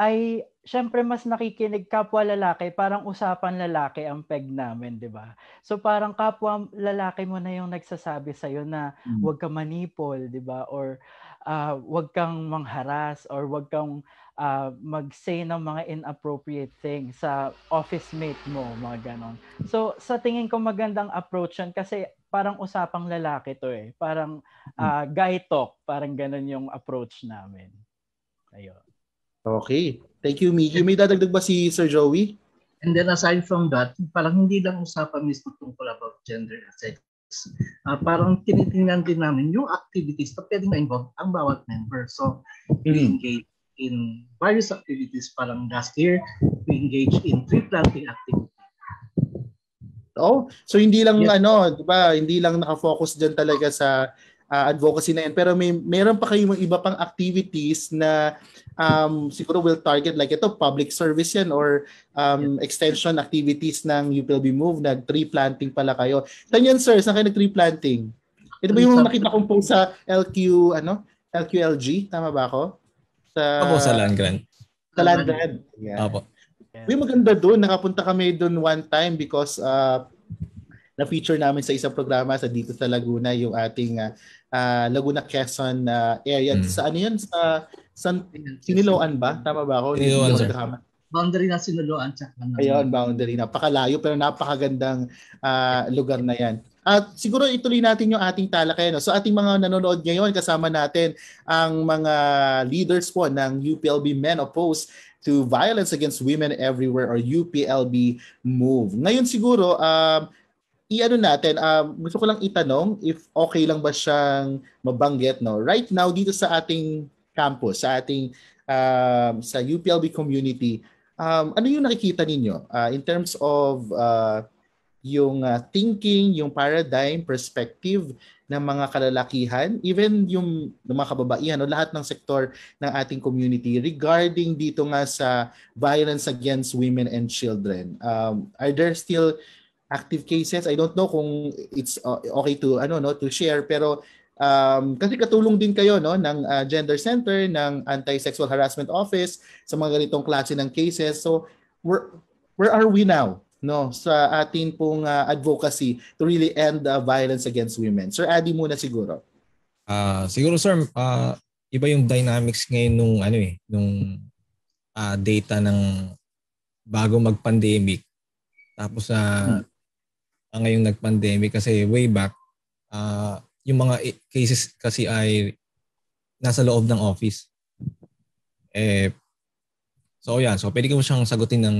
ay syempre mas nakikinig kapwa lalaki, parang usapan lalaki ang peg namin, 'di ba? So parang kapwa lalaki mo na 'yung nagsasabi sa iyo na mm. huwag ka manipol, 'di ba? Or uh, huwag kang mangharas or huwag kang uh, mag-say ng mga inappropriate things sa office mate mo, mga ganon. So sa tingin ko magandang approach 'yan kasi parang usapang lalaki 'to eh. Parang uh, guy talk, parang ganon 'yung approach namin. Ayun. Okay. Thank you, Miki. May dadagdag ba si Sir Joey? And then aside from that, parang hindi lang usapan mismo tungkol about gender and sex. Uh, parang tinitingnan din namin yung activities na pwedeng ma-involve ang bawat member. So, we mm-hmm. engage in various activities. Parang last year, we engage in tree planting activities. Oh, so hindi lang yes. ano, 'di ba? Hindi lang naka-focus diyan talaga sa uh, advocacy na yan. Pero may meron pa kayong iba pang activities na um, siguro will target like ito, public service yan or um, extension activities ng UPLB Move. Nag-tree planting pala kayo. Saan yan, sir? Saan kayo nag-tree planting? Ito ba yung nakita kong post sa LQ, ano? LQLG? Tama ba ako? Sa... Opo, sa land grant. Sa land grant. Yeah. Opo. May maganda doon. Nakapunta kami doon one time because uh, na-feature namin sa isang programa sa dito sa Laguna yung ating uh, uh, Laguna Quezon uh, area. Hmm. Sa ano yun? Sa San, Siniloan ba? Tama ba ako? Siniloan, sir. Boundary na Siniloan. Ayun, boundary. na. Napakalayo pero napakagandang uh, lugar na yan. At siguro ituloy natin yung ating talakay. No? So ating mga nanonood ngayon, kasama natin ang mga leaders po ng UPLB Men Opposed to Violence Against Women Everywhere or UPLB Move. Ngayon siguro, um, uh, i-ano natin, um, gusto ko lang itanong if okay lang ba siyang mabanggit, no? Right now, dito sa ating campus, sa ating, um, sa UPLB community, um, ano yung nakikita ninyo uh, in terms of uh, yung uh, thinking, yung paradigm, perspective ng mga kalalakihan, even yung ng mga kababaihan o lahat ng sektor ng ating community regarding dito nga sa violence against women and children. Um, are there still active cases. I don't know kung it's uh, okay to ano no to share pero um, kasi katulong din kayo no ng uh, Gender Center ng Anti-Sexual Harassment Office sa mga ganitong klase ng cases. So where where are we now? no sa atin pong uh, advocacy to really end uh, violence against women. Sir Adi muna siguro. Uh, siguro sir uh, iba yung dynamics ngayon nung ano eh nung uh, data ng bago mag-pandemic tapos sa uh, hmm uh, ngayong nag-pandemic kasi way back, uh, yung mga cases kasi ay nasa loob ng office. Eh, so yan, so pwede ko siyang sagutin ng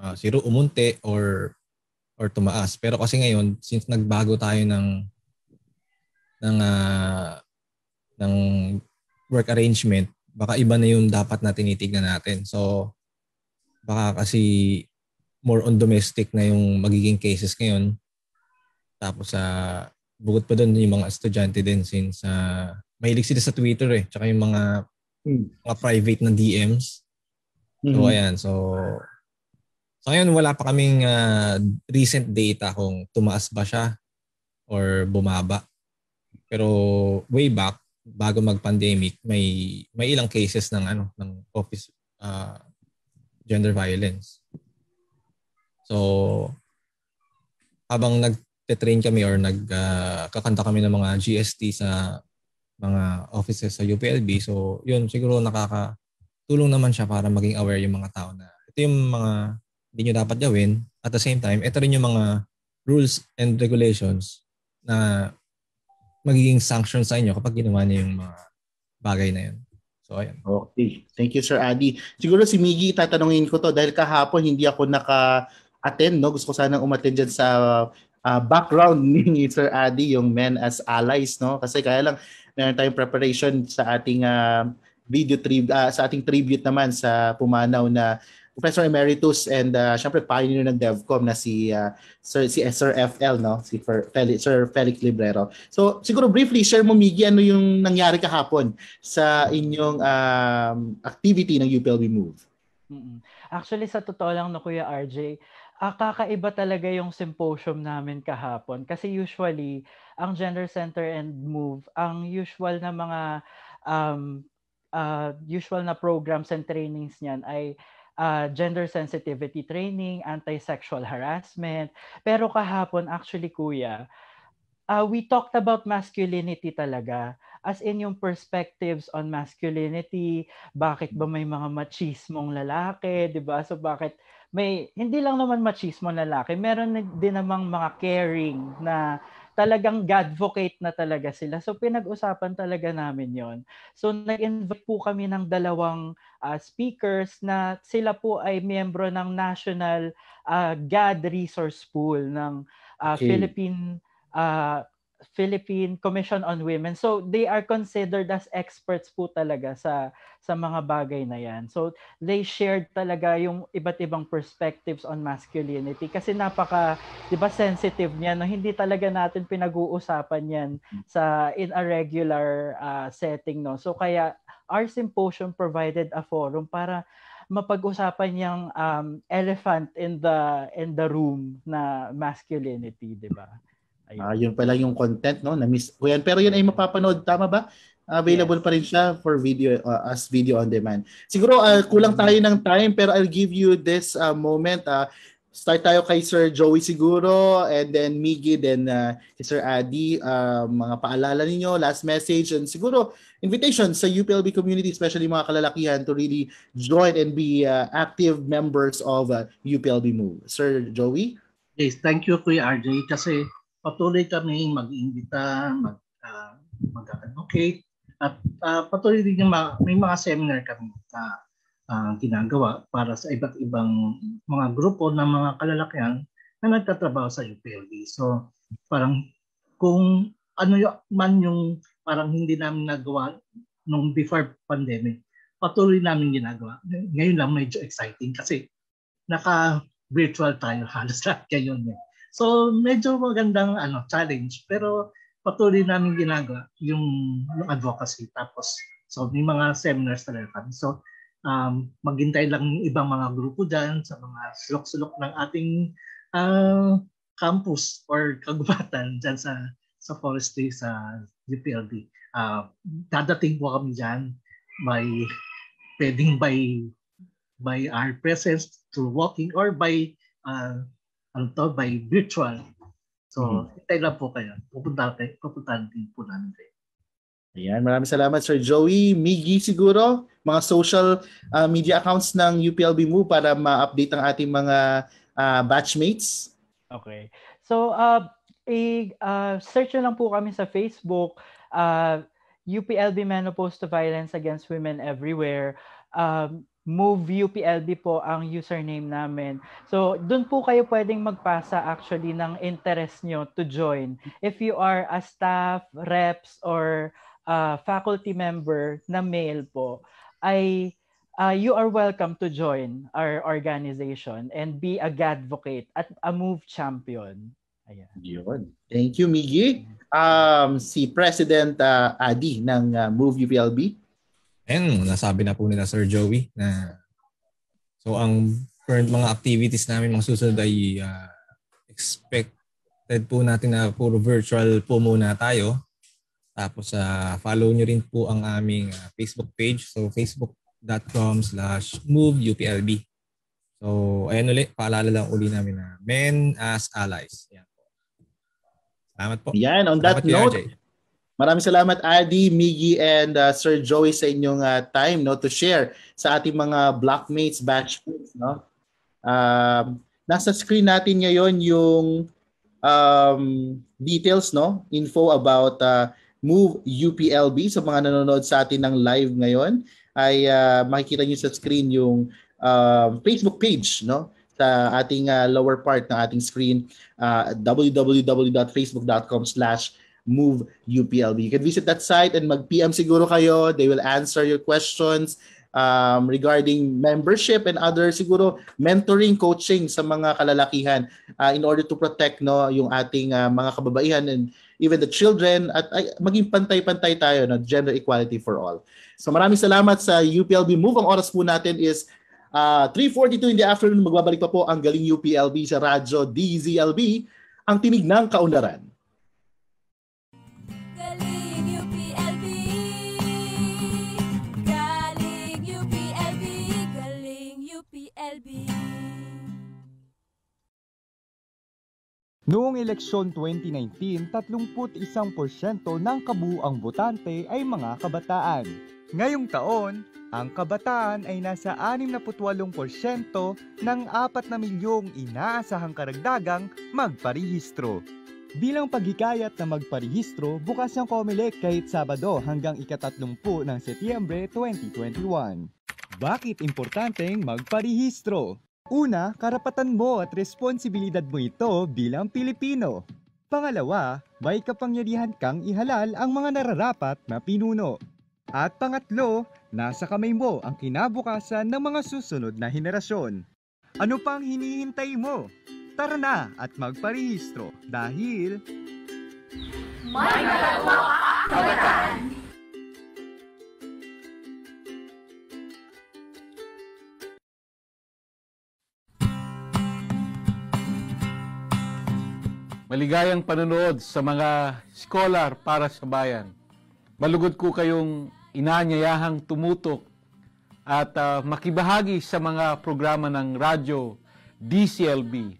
uh, zero umunti or or tumaas. Pero kasi ngayon, since nagbago tayo ng ng uh, ng work arrangement, baka iba na yung dapat na tinitignan natin. So baka kasi more on domestic na yung magiging cases ngayon. Tapos sa uh, bukod pa doon yung mga estudyante din since uh, mahilig sila sa Twitter eh tsaka yung mga mm. mga private na DMs. So mm-hmm. ayan, so so, ngayon wala pa kaming uh, recent data kung tumaas ba siya or bumaba. Pero way back bago mag-pandemic, may may ilang cases ng ano ng office uh, gender violence. So, habang nagte-train kami or nagkakanta ah, uh, kami ng mga GST sa mga offices sa UPLB, so yun, siguro nakakatulong naman siya para maging aware yung mga tao na ito yung mga hindi nyo dapat gawin. At the same time, ito rin yung mga rules and regulations na magiging sanction sa inyo kapag ginawa niyo yung mga bagay na yun. So, ayan. Okay. Thank you, Sir Adi. Siguro si Miggy, tatanungin ko to dahil kahapon hindi ako naka attend, no? Gusto ko sana umattend dyan sa uh, background ni Sir Adi, yung men as allies, no? Kasi kaya lang, meron tayong preparation sa ating uh, video tribute, uh, ah, sa ating tribute naman sa Pumanaw na Professor Emeritus and uh, syempre pioneer ng DevCom na si uh, Sir si Sir FL no si Fer, Felix, Sir Felix Librero. So siguro briefly share mo Miggy ano yung nangyari kahapon sa inyong um, activity ng UPLB Move. Actually sa totoo lang no Kuya RJ, Ah, kakaiba talaga yung symposium namin kahapon kasi usually ang Gender Center and Move, ang usual na mga um, uh, usual na programs and trainings niyan ay uh, gender sensitivity training, anti-sexual harassment. Pero kahapon actually kuya, uh, we talked about masculinity talaga as in yung perspectives on masculinity, bakit ba may mga machismong lalaki, 'di ba? So bakit may hindi lang naman machismo na lalaki, meron din namang mga caring na talagang advocate na talaga sila. So pinag-usapan talaga namin 'yon. So nag-invite po kami ng dalawang uh, speakers na sila po ay miyembro ng National uh, ah, GAD Resource Pool ng uh, okay. Philippine uh, Philippine Commission on Women. So they are considered as experts po talaga sa sa mga bagay na 'yan. So they shared talaga yung iba't ibang perspectives on masculinity kasi napaka 'di ba sensitive niya no hindi talaga natin pinag-uusapan 'yan sa in a regular uh, setting no. So kaya our symposium provided a forum para mapag-usapan yung um, elephant in the in the room na masculinity, 'di ba? Ayun. Uh, yun pala yung content no na miss ko yan. Pero yun ay mm-hmm. mapapanood tama ba? Available yes. pa rin siya for video uh, as video on demand. Siguro uh, kulang mm-hmm. tayo ng time pero I'll give you this uh, moment uh, start tayo kay Sir Joey siguro and then Miggy then uh, Sir Adi uh, mga paalala ninyo last message and siguro invitation sa UPLB community especially mga kalalakihan to really join and be uh, active members of uh, UPLB Move. Sir Joey? Yes, thank you Kuya RJ kasi patuloy kami mag-imbita, mag, uh, mag-advocate, at uh, patuloy din yung mga, may mga seminar kami na uh, ginagawa para sa iba't ibang mga grupo ng mga kalalakyan na nagtatrabaho sa UPLB. So parang kung ano man yung parang hindi namin nagawa nung before pandemic, patuloy namin ginagawa. Ngayon lang medyo exciting kasi naka-virtual tayo halos lahat ngayon. Eh. So medyo magandang ano challenge pero patuloy namin ginagawa yung, yung advocacy tapos so may mga seminars talaga kami. So um, maghintay lang ng ibang mga grupo diyan sa mga sulok-sulok ng ating uh, campus or kagubatan diyan sa sa forestry sa UPLB. Uh, ah, dadating po kami diyan by pwedeng by by our presence through walking or by uh, ano to, by virtual. So, mm-hmm. itay lang po kayo. Pupunta, kayo, pupunta din po namin kayo. Ayan, maraming salamat Sir Joey. Migi siguro, mga social uh, media accounts ng UPLB mo para ma-update ang ating mga uh, batchmates. Okay. So, uh, i- uh, search na lang po kami sa Facebook, uh, UPLB Menopause to Violence Against Women Everywhere. Um, Move UPLB po ang username namin. So, doon po kayo pwedeng magpasa actually ng interest nyo to join. If you are a staff, reps, or uh, faculty member na male po, ay uh, you are welcome to join our organization and be a advocate at a move champion. Ayan. Yun. Thank you, Miggy. Um, si President uh, Adi ng uh, Move UPLB Ayun, nasabi na po nila Sir Joey na so ang current mga activities namin mga susunod ay uh, expected po natin na puro virtual po muna tayo. Tapos uh, follow nyo rin po ang aming uh, Facebook page. So facebook.com slash moveUPLB. So ayan ulit, paalala lang uli namin na men as allies. Yan po. Salamat po. Yan, on Salamat that note, RJ. Maraming salamat Adi, Miggy and uh, Sir Joey sa inyong uh, time no to share sa ating mga blockmates batchmates no. Um, nasa screen natin ngayon yung um, details no, info about uh, Move UPLB sa mga nanonood sa atin ng live ngayon ay uh, makikita niyo sa screen yung uh, Facebook page no sa ating uh, lower part ng ating screen uh, www.facebook.com Move UPLB. You can visit that site and mag-PM siguro kayo. They will answer your questions um, regarding membership and other siguro mentoring, coaching sa mga kalalakihan uh, in order to protect no yung ating uh, mga kababaihan and even the children at ay, maging pantay-pantay tayo no gender equality for all. So maraming salamat sa UPLB Move. Ang oras po natin is uh, 3.42 in the afternoon. Magbabalik pa po ang galing UPLB sa radyo DZLB, ang tinig ng kaunlaran. Noong eleksyon 2019, 31% ng kabuang botante ay mga kabataan. Ngayong taon, ang kabataan ay nasa 68% ng 4 na milyong inaasahang karagdagang magparehistro. Bilang paghikayat na magparehistro, bukas ang COMELEC kahit Sabado hanggang ika-30 ng Setyembre 2021. Bakit importanteng magparehistro? Una, karapatan mo at responsibilidad mo ito bilang Pilipino. Pangalawa, may kapangyarihan kang ihalal ang mga nararapat na pinuno. At pangatlo, nasa kamay mo ang kinabukasan ng mga susunod na henerasyon. Ano pang hinihintay mo? Tara na at magparehistro dahil... May nagagawa ka, kabataan! Maligayang panonood sa mga scholar para sa bayan. Malugod ko kayong inanyayahang tumutok at uh, makibahagi sa mga programa ng radyo DCLB,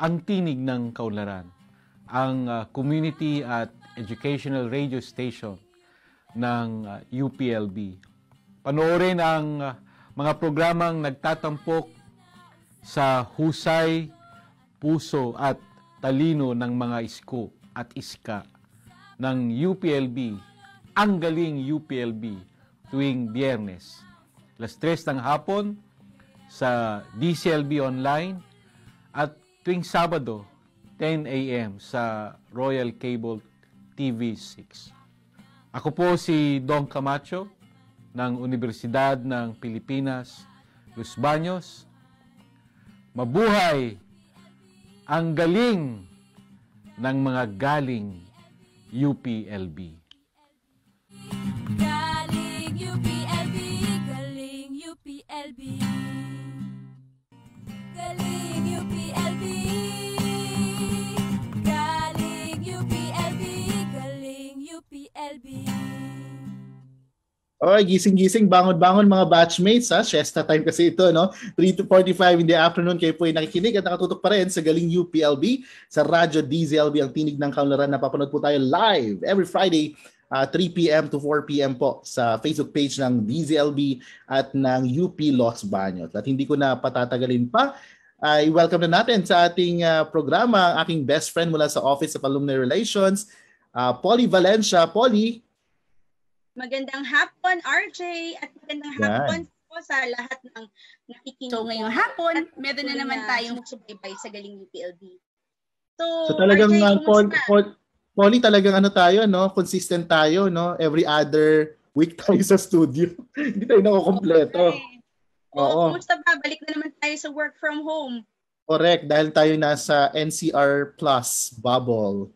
ang tinig ng kaunlaran, ang uh, community at educational radio station ng uh, ah, UPLB. Panoorin ang uh, mga programang nagtatampok sa husay, puso at talino ng mga isko at iska ng UPLB. Ang galing UPLB tuwing biyernes. Alas 3 ng hapon sa DCLB online at tuwing Sabado 10 a.m. sa Royal Cable TV 6. Ako po si Don Camacho ng Universidad ng Pilipinas, Los Baños. Mabuhay! ang galing ng mga galing UPLB. Galing UPLB, galing UPLB. Okay, gising-gising, bangon-bangon mga batchmates ha. Shesta time kasi ito, no? 3 to 45 in the afternoon kayo po ay nakikinig at nakatutok pa rin sa Galing UPLB sa Radyo DZLB ang tinig ng kaunlaran. Napapanood po tayo live every Friday uh, 3 p.m. to 4 p.m. po sa Facebook page ng DZLB at ng UP Los Baños. At hindi ko na patatagalin pa, uh, i-welcome na natin sa ating uh, programa ang aking best friend mula sa Office of Alumni Relations, uh, Polly Valencia. Polly, Magandang hapon, RJ, at magandang Yan. hapon po sa lahat ng nakikinig. So ngayong hapon, meron na naman tayong subaybay sa Galing UPLB. So, so talagang RJ, uh, Paul, Paul, Polly, talagang ano tayo, no? Consistent tayo, no? Every other week tayo sa studio. Hindi tayo nakukompleto. Okay. Oo. Kumusta ba? Balik na naman tayo sa work from home. Correct, dahil tayo nasa NCR Plus bubble.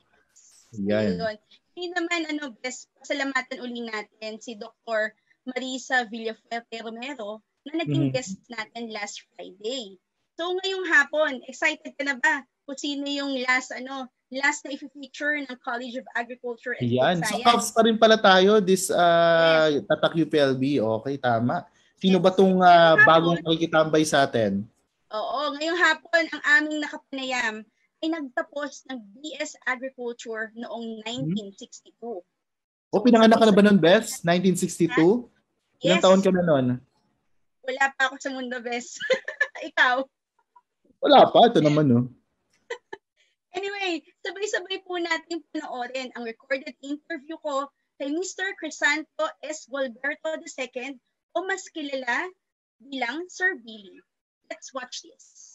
Yan. Yun. Ngayon naman, ano, best, pasalamatan uli natin si Dr. Marisa Villafuerte Romero na naging mm-hmm. guest natin last Friday. So ngayong hapon, excited ka na ba kung sino yung last ano, last na i-feature ng College of Agriculture and Yan. Food Science. So, CAPS pa rin pala tayo this uh, yes. Tatak UPLB. Okay, tama. Sino yes. ba tong uh, bagong pakikitambay sa atin? Oo, ngayong hapon ang aming nakapanayam ay nagtapos ng BS Agriculture noong 1962. Hmm. o, pinanganak ka na ba noon, Bess? 1962? Ha? Yes. Ilang taon ka na noon? Wala pa ako sa mundo, Bess. Ikaw? Wala pa. Ito naman, no? anyway, sabay-sabay po natin panoorin ang recorded interview ko kay Mr. Crisanto S. Gualberto II o mas kilala bilang Sir Billy. Let's watch this.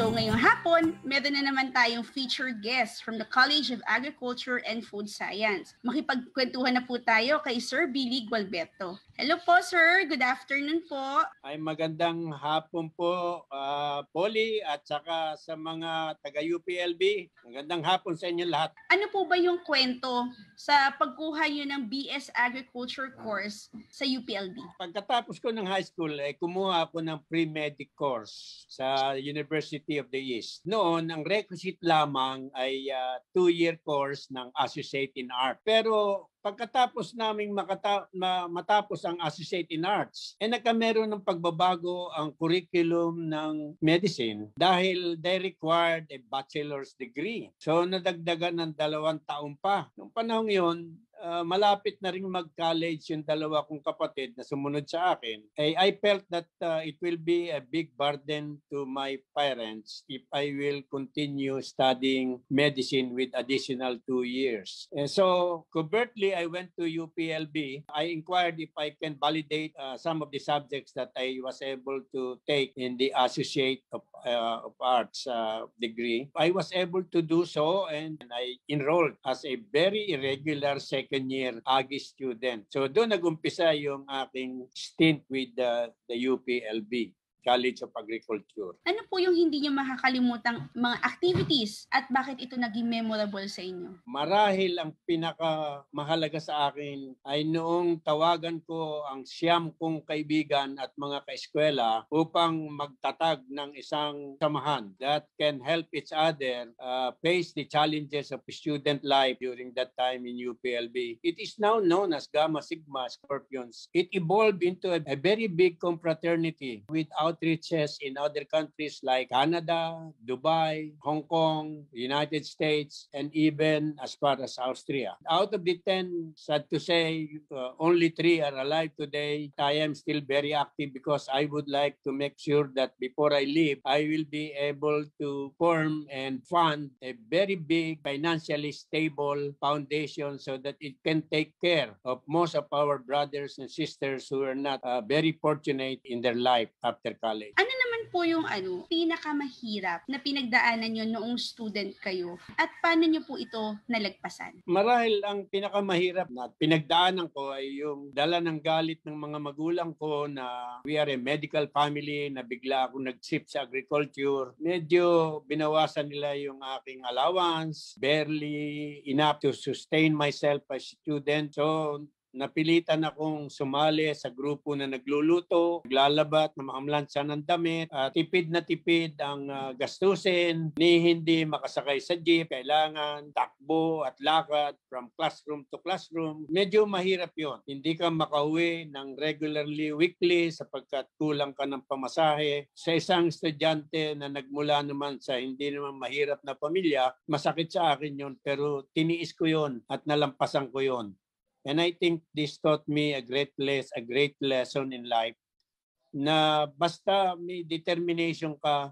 So ngayong hapon, meron na naman tayong featured guest from the College of Agriculture and Food Science. Makipagkwentuhan na po tayo kay Sir Billy Gualberto. Hello po sir, good afternoon po. Ay magandang hapon po uh, Polly at saka sa mga taga UPLB. Magandang hapon sa inyo lahat. Ano po ba yung kwento sa pagkuha niyo ng BS Agriculture course sa UPLB? Pagkatapos ko ng high school, eh, kumuha ako ng pre-medic course sa University University of the East. Noon, ang requisite lamang ay uh, two-year course ng Associate in Art. Pero pagkatapos naming makata- ma- matapos ang Associate in Arts, eh nagkameron ng pagbabago ang curriculum ng medicine dahil they required a bachelor's degree. So nadagdagan ng dalawang taon pa. Noong panahon yon, Ah, malapit na ring mag-college yung dalawa kong kapatid na sumunod sa akin, eh, I felt that uh, it will be a big burden to my parents if I will continue studying medicine with additional two years. And so, covertly, I went to UPLB. I inquired if I can validate uh, some of the subjects that I was able to take in the Associate of, uh, of Arts uh, degree. I was able to do so and I enrolled as a very irregular second second year Aggie student. So doon nagumpisa yung aking stint with the, the UPLB. College of Agriculture. Ano po yung hindi niyo makakalimutang mga activities at bakit ito naging memorable sa inyo? Marahil ang pinakamahalaga sa akin ay noong tawagan ko ang siyam kong kaibigan at mga kaeskwela upang magtatag ng isang samahan that can help each other uh, face the challenges of student life during that time in UPLB. It is now known as Gamma Sigma Scorpions. It evolved into a, a very big confraternity without outreaches in other countries like Canada, Dubai, Hong Kong, United States, and even as far as Austria. Out of the 10, sad to say, uh, only three are alive today. I am still very active because I would like to make sure that before I leave, I will be able to form and fund a very big, financially stable foundation so that it can take care of most of our brothers and sisters who are not uh, very fortunate in their life after college? Ano naman po yung ano, pinakamahirap na pinagdaanan nyo noong student kayo at paano nyo po ito nalagpasan? Marahil ang pinakamahirap na pinagdaanan ko ay yung dala ng galit ng mga magulang ko na we are a medical family na bigla ako nag-shift sa agriculture. Medyo binawasan nila yung aking allowance, barely enough to sustain myself as student. So Napilitan akong sumali sa grupo na nagluluto, naglalabat, namaamlansa ng damit, uh, tipid na tipid ang uh, gastusin, ni hindi makasakay sa jeep, kailangan takbo at lakad from classroom to classroom. Medyo mahirap yon. Hindi ka makauwi ng regularly weekly sapagkat kulang ka ng pamasahe. Sa isang estudyante na nagmula naman sa hindi naman mahirap na pamilya, masakit sa akin yon pero tiniis ko yon at nalampasan ko yon. And I think this taught me a great less a great lesson in life na basta may determination ka,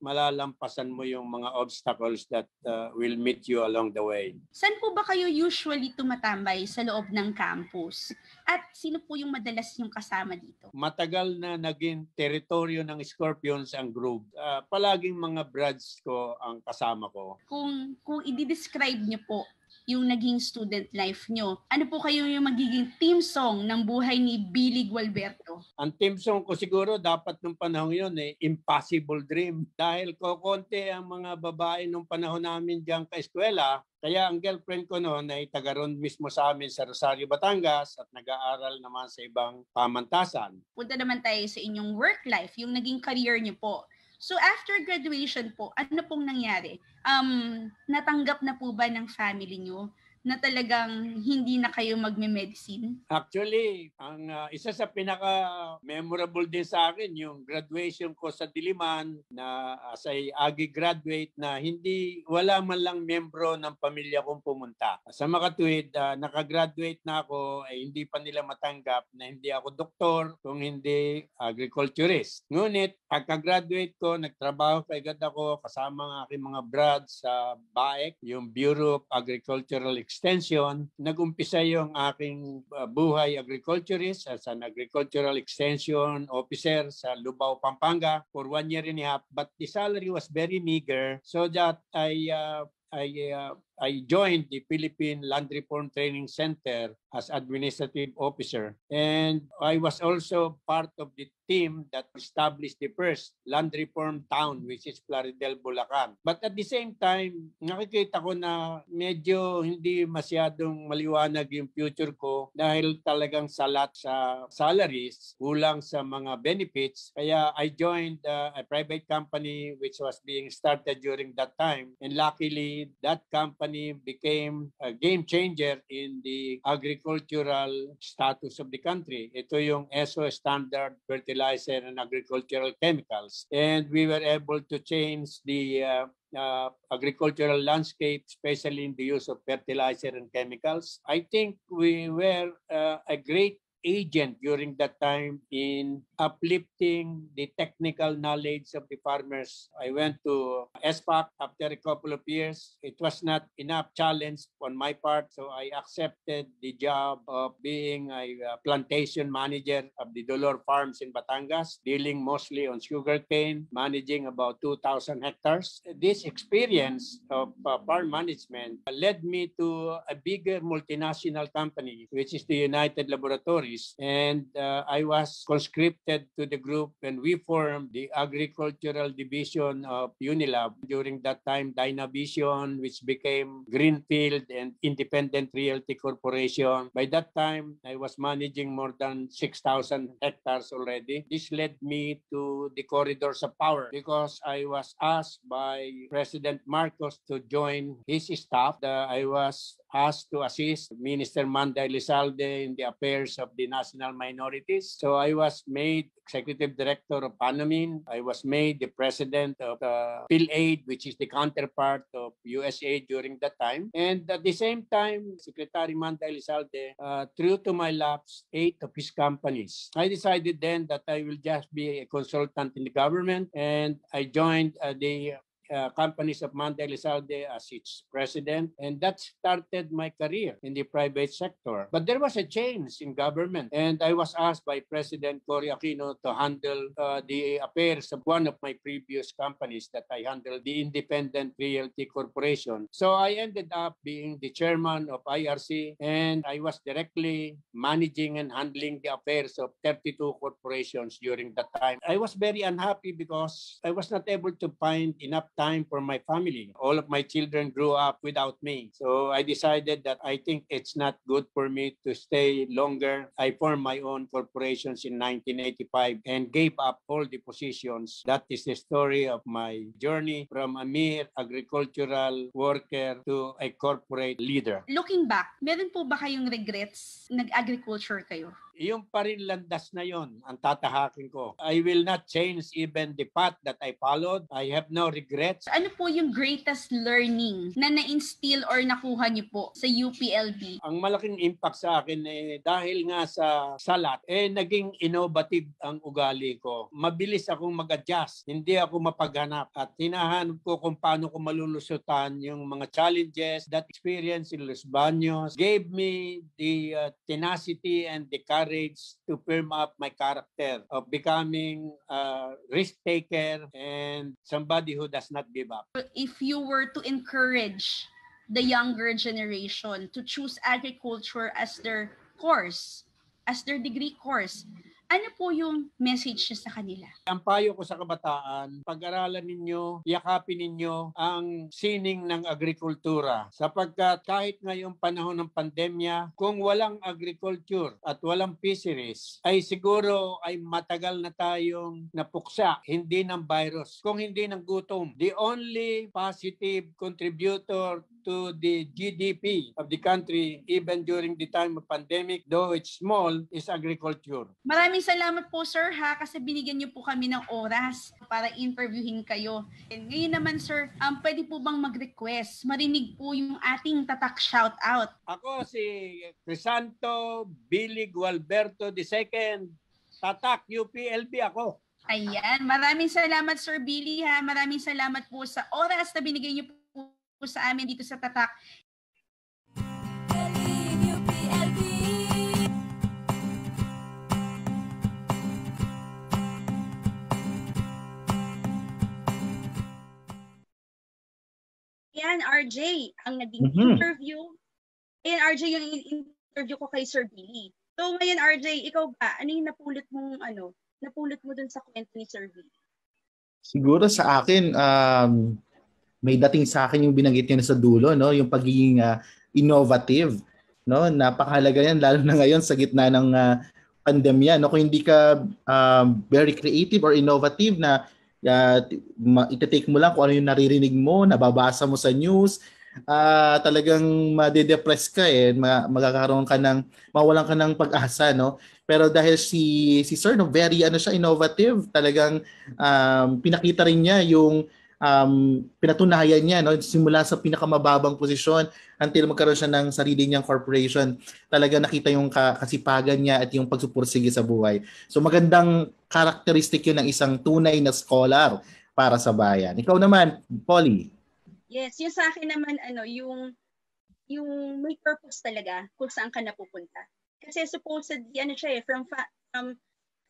malalampasan mo yung mga obstacles that uh, will meet you along the way. San po ba kayo usually tumatambay sa loob ng campus? At sino po yung madalas yung kasama dito? Matagal na naging teritoryo ng Scorpions ang group. Uh, palaging mga brads ko ang kasama ko. Kung, kung i-describe niyo po yung naging student life nyo. Ano po kayo yung magiging team song ng buhay ni Billy Gualberto? Ang team song ko siguro dapat nung panahon yun eh, Impossible Dream. Dahil ko konti ang mga babae nung panahon namin diyan ka eskwela, kaya ang girlfriend ko noon ay taga ron mismo sa amin sa Rosario, Batangas at nag-aaral naman sa ibang pamantasan. Punta naman tayo sa inyong work life, yung naging career niyo po. So after graduation po, ano pong nangyari? Um, natanggap na po ba ng family nyo na talagang hindi na kayo magme-medicine? Actually, ang uh, isa sa pinaka-memorable din sa akin, yung graduation ko sa Diliman na as I agi graduate na hindi, wala man lang membro ng pamilya kong pumunta. Sa makatuwid, uh, ah, nakagraduate na ako, eh, hindi pa nila matanggap na hindi ako doktor kung hindi agriculturist. Ngunit, pagka-graduate ko, nagtrabaho kaagad ako kasama ng aking mga brad sa BAEC, yung Bureau of Agricultural Extension, nag-umpisa yung aking uh, buhay agriculturist as an agricultural extension officer sa Lubao, Pampanga for one year and a half. But the salary was very meager so that I uh, I uh, I joined the Philippine Land Reform Training Center as administrative officer and I was also part of the team that established the first land reform town which is Plaridel, Bulacan. But at the same time, nakikita ko na medyo hindi masyadong maliwanag yung future ko dahil talagang salat sa salaries, kulang sa mga benefits. Kaya I joined uh, a private company which was being started during that time. And luckily, that company became a game changer in the agricultural status of the country. Ito yung ESO standard fertilizer fertilizer and agricultural chemicals. And we were able to change the uh, uh, agricultural landscape, especially in the use of fertilizer and chemicals. I think we were uh, a great agent during that time in uplifting the technical knowledge of the farmers. I went to SPAC after a couple of years. It was not enough challenge on my part, so I accepted the job of being a uh, plantation manager of the Dolor Farms in Batangas, dealing mostly on sugarcane, managing about 2,000 hectares. This experience of uh, farm management led me to a bigger multinational company, which is the United Laboratory Morris, and uh, I was conscripted to the group and we formed the agricultural division of Unilab. During that time, Dynavision, which became Greenfield and Independent Realty Corporation. By that time, I was managing more than 6,000 hectares already. This led me to the corridors of power because I was asked by President Marcos to join his staff. The, I was asked to assist Minister Manday Lizalde in the affairs of the national minorities. So I was made Executive Director of Panamin. I was made the President of uh, PhilAid, which is the counterpart of USA during that time. And at the same time, Secretary Manday Lizalde uh, threw to my laps eight of his companies. I decided then that I will just be a consultant in the government and I joined uh, the Uh, companies of Monte Elizalde as its president. And that started my career in the private sector. But there was a change in government. And I was asked by President Cory Aquino to handle uh, the affairs of one of my previous companies that I handled, the Independent Realty Corporation. So I ended up being the chairman of IRC and I was directly managing and handling the affairs of 32 corporations during that time. I was very unhappy because I was not able to find enough time for my family. All of my children grew up without me. So I decided that I think it's not good for me to stay longer. I formed my own corporations in 1985 and gave up all the positions. That is the story of my journey from a mere agricultural worker to a corporate leader. Looking back, meron po ba kayong regrets nag-agriculture kayo? Yung pa rin landas na yon ang tatahakin ko. I will not change even the path that I followed. I have no regrets. Ano po yung greatest learning na na-instill or nakuha niyo po sa UPLB? Ang malaking impact sa akin eh, dahil nga sa salat, eh naging innovative ang ugali ko. Mabilis akong mag-adjust. Hindi ako mapaghanap. At hinahanap ko kung paano ko malulusutan yung mga challenges that experience in Los Baños gave me the uh, tenacity and the courage to firm up my character of becoming a risk taker and somebody who does not give up. If you were to encourage the younger generation to choose agriculture as their course, as their degree course, Ano po yung message niya sa kanila? Ang payo ko sa kabataan, pag-aralan ninyo, yakapin ninyo ang sining ng agrikultura. Sapagkat kahit ngayong panahon ng pandemya, kung walang agriculture at walang fisheries, ay siguro ay matagal na tayong napuksa, hindi ng virus, kung hindi ng gutom. The only positive contributor to the GDP of the country even during the time of pandemic, though it's small, is agriculture. Maraming salamat po sir ha kasi binigyan niyo po kami ng oras para interviewin kayo. And ngayon naman sir, um, pwede po bang mag-request? Marinig po yung ating tatak shout-out. Ako si Crisanto Billy Gualberto II. Tatak UPLB ako. Ayan, maraming salamat Sir Billy ha. Maraming salamat po sa oras na binigay niyo sa amin dito sa Tatak. Yan, RJ, ang naging mm-hmm. interview. Yan, RJ, yung interview ko kay Sir Billy. So, ngayon, RJ, ikaw ba? Ano yung napulot mong, ano, napulot mo dun sa kwento ni Sir Billy? Siguro sa akin, um, may dating sa akin yung binanggit niya sa dulo, no? Yung pagiging uh, innovative, no? Napakahalaga yan lalo na ngayon sa gitna ng uh, pandemya, no? Kung hindi ka uh, very creative or innovative na uh, itetake mo lang kung ano yung naririnig mo, nababasa mo sa news, uh, talagang ma-depress ka eh, ma- magkakaroon ka ng, mawalan ka ng pag-asa, no? Pero dahil si, si Sir, no, very ano siya, innovative, talagang um, pinakita rin niya yung um, pinatunayan niya no simula sa pinakamababang posisyon until magkaroon siya ng sarili niyang corporation talaga nakita yung kasipagan niya at yung pagsupursige sa buhay so magandang characteristic yun ng isang tunay na scholar para sa bayan ikaw naman Polly yes yung sa akin naman ano yung yung may purpose talaga kung saan ka napupunta kasi supposed, ano siya eh from fa- from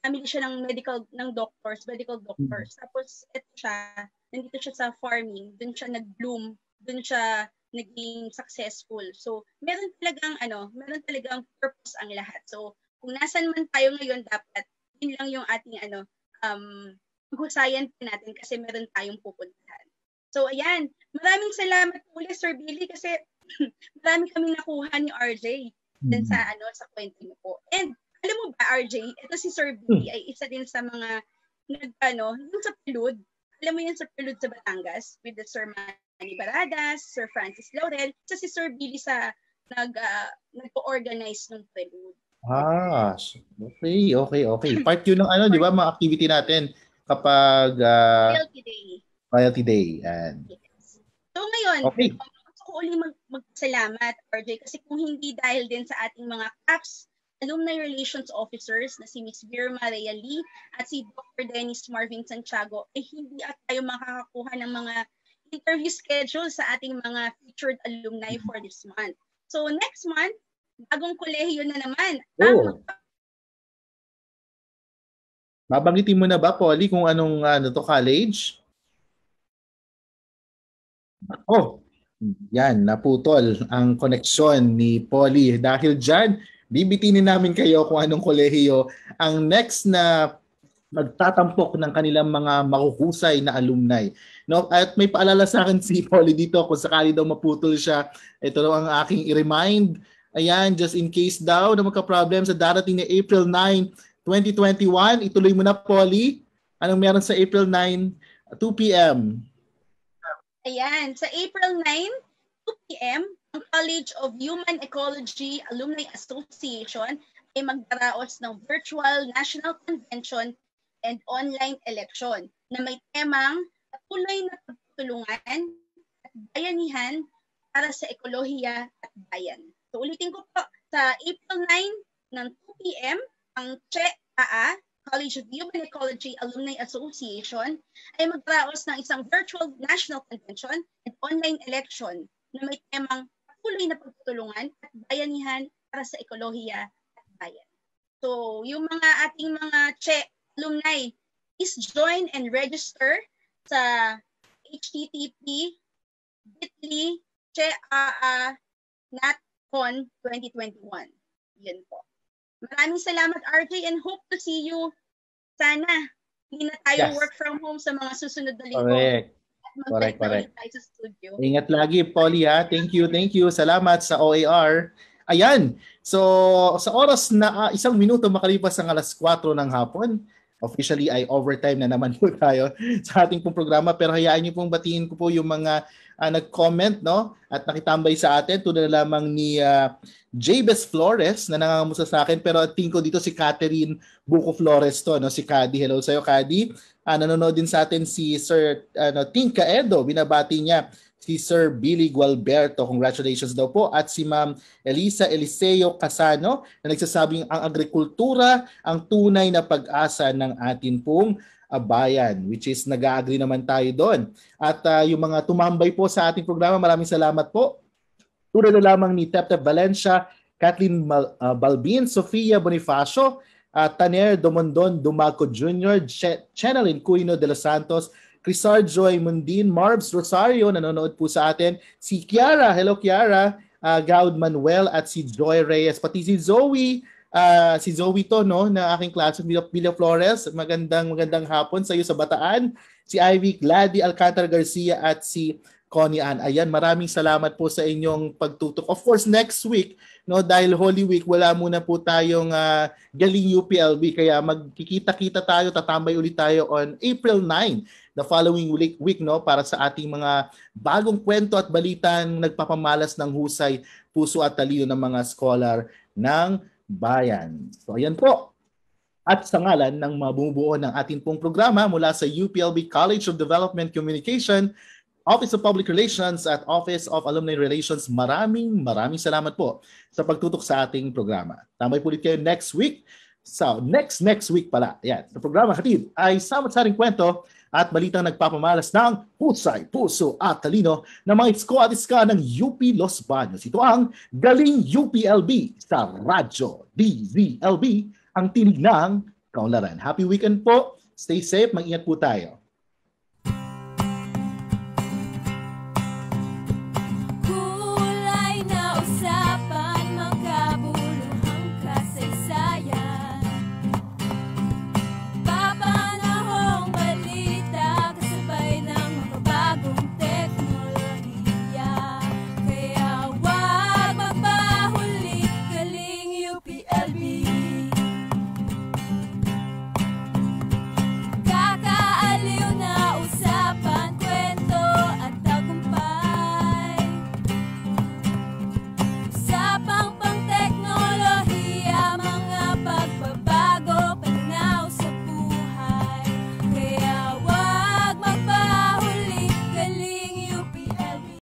family siya ng medical ng doctors medical doctors tapos ito siya nandito siya sa farming, doon siya nag-bloom, doon siya naging successful. So, meron talagang ano, meron talagang purpose ang lahat. So, kung nasan man tayo ngayon dapat yun lang yung ating ano um husayan pa natin kasi meron tayong pupuntahan. So, ayan. Maraming salamat ulit, Sir Billy, kasi marami kami nakuha ni RJ mm dun sa, ano, sa kwento mo po. And, alam mo ba, RJ, ito si Sir Billy hmm. ay isa din sa mga nag, ano, yung sa Pilud, alam mo yung Sir Prelude sa Batangas with the Sir Manny Baradas, Sir Francis Laurel, sa si Sir Billy sa nag uh, ah, nag-organize ng Prelude. Ah, okay, okay, okay. Part yun ng ano, di ba, mga activity natin kapag uh, Royalty Day. Royalty Day. And... Yes. So ngayon, okay. gusto ko ulit mag- magpasalamat, RJ, kasi kung hindi dahil din sa ating mga CAPS, Alumni Relations Officers na si Ms. Vera Maria Lee at si Dr. Dennis Marvin Santiago ay hindi at tayo makakakuha ng mga interview schedule sa ating mga featured alumni mm-hmm. for this month. So next month, bagong kolehiyo na naman. Oh. Mabanggitin mo na ba, Polly, kung anong ano to, college? Oh, yan, naputol ang koneksyon ni Polly. Dahil dyan, bibitinin namin kayo kung anong kolehiyo ang next na magtatampok ng kanilang mga mahuhusay na alumni. No? At may paalala sa akin si Polly dito kung sakali daw maputol siya. Ito daw ang aking i-remind. Ayan, just in case daw na magka-problem sa darating na April 9, 2021. Ituloy mo na, Polly. Anong meron sa April 9, 2 p.m.? Ayan, sa April 9, p.m., ang College of Human Ecology Alumni Association ay magdaraos ng virtual national convention and online election na may temang patuloy na pagtulungan at bayanihan para sa ekolohiya at bayan. So ulitin ko po, sa April 9 ng 2 p.m., ang CHEAA, College of Human Ecology Alumni Association, ay magdaraos ng isang virtual national convention and online election na may temang patuloy na pagtutulungan at bayanihan para sa ekolohiya at bayan. So, yung mga ating mga Che alumni, please join and register sa http bit.ly CHEAA NatCon 2021. Yan po. Maraming salamat RJ and hope to see you sana hindi na tayo yes. work from home sa mga susunod na linggo. Correct correct, correct. studio. Ingat lagi, Polly, ha? Thank you, thank you. Salamat sa OAR. Ayan. So, sa oras na uh, isang minuto makalipas ng alas 4 ng hapon, officially ay overtime na naman po tayo sa ating pong programa. Pero hayaan niyo pong batiin ko po yung mga uh, nag-comment no at nakitambay sa atin tulad na lamang ni uh, ah, Jabes Flores na nangangamusta sa akin pero tingin ko dito si Catherine Buko Flores to no si Kadi hello sa iyo Kadi uh, ah, nanonood din sa atin si Sir ano Tinka Edo binabati niya si Sir Billy Gualberto. Congratulations daw po. At si Ma'am Elisa Eliseo Casano na nagsasabing ang agrikultura ang tunay na pag-asa ng atin pong Abayan which is nag-agree naman tayo doon. At uh, yung mga tumambay po sa ating programa, maraming salamat po. Tulad na lamang ni Teptep Valencia, Kathleen Mal- uh, Balbin, Sofia Bonifacio, uh, Taner Domondon Dumaco Jr., Ch- Chanelin Cuino de los Santos, Crisar Joy Mundin, Marbs Rosario, nanonood po sa atin. Si Kiara, hello Kiara, uh, Gaud Manuel at si Joy Reyes, pati si Zoe uh, si Zoe to, no, na aking classmate, Milo, Milo Flores. Magandang magandang hapon sa iyo sa Bataan. Si Ivy Glady Alcantara Garcia at si Connie Ann. Ayan, maraming salamat po sa inyong pagtutok. Of course, next week, no, dahil Holy Week, wala muna po tayong uh, galing UPLB. Kaya magkikita-kita tayo, tatambay ulit tayo on April 9, the following week, week no, para sa ating mga bagong kwento at balitang nagpapamalas ng husay, puso at talino ng mga scholar ng bayan. So ayan po. At sa ngalan ng mabubuo ng atin pong programa mula sa UPLB College of Development Communication, Office of Public Relations at Office of Alumni Relations, maraming maraming salamat po sa pagtutok sa ating programa. Tambay po ulit kayo next week. So, next next week pala. Yan. Sa programa Hatid ay sama sa kwento at balitang nagpapamalas ng husay, puso at talino ng mga isko at iska ng UP Los Baños. Ito ang Galing UPLB sa Radyo DZLB, ang tinig ng kaunlaran. Happy weekend po. Stay safe. Mag-ingat po tayo.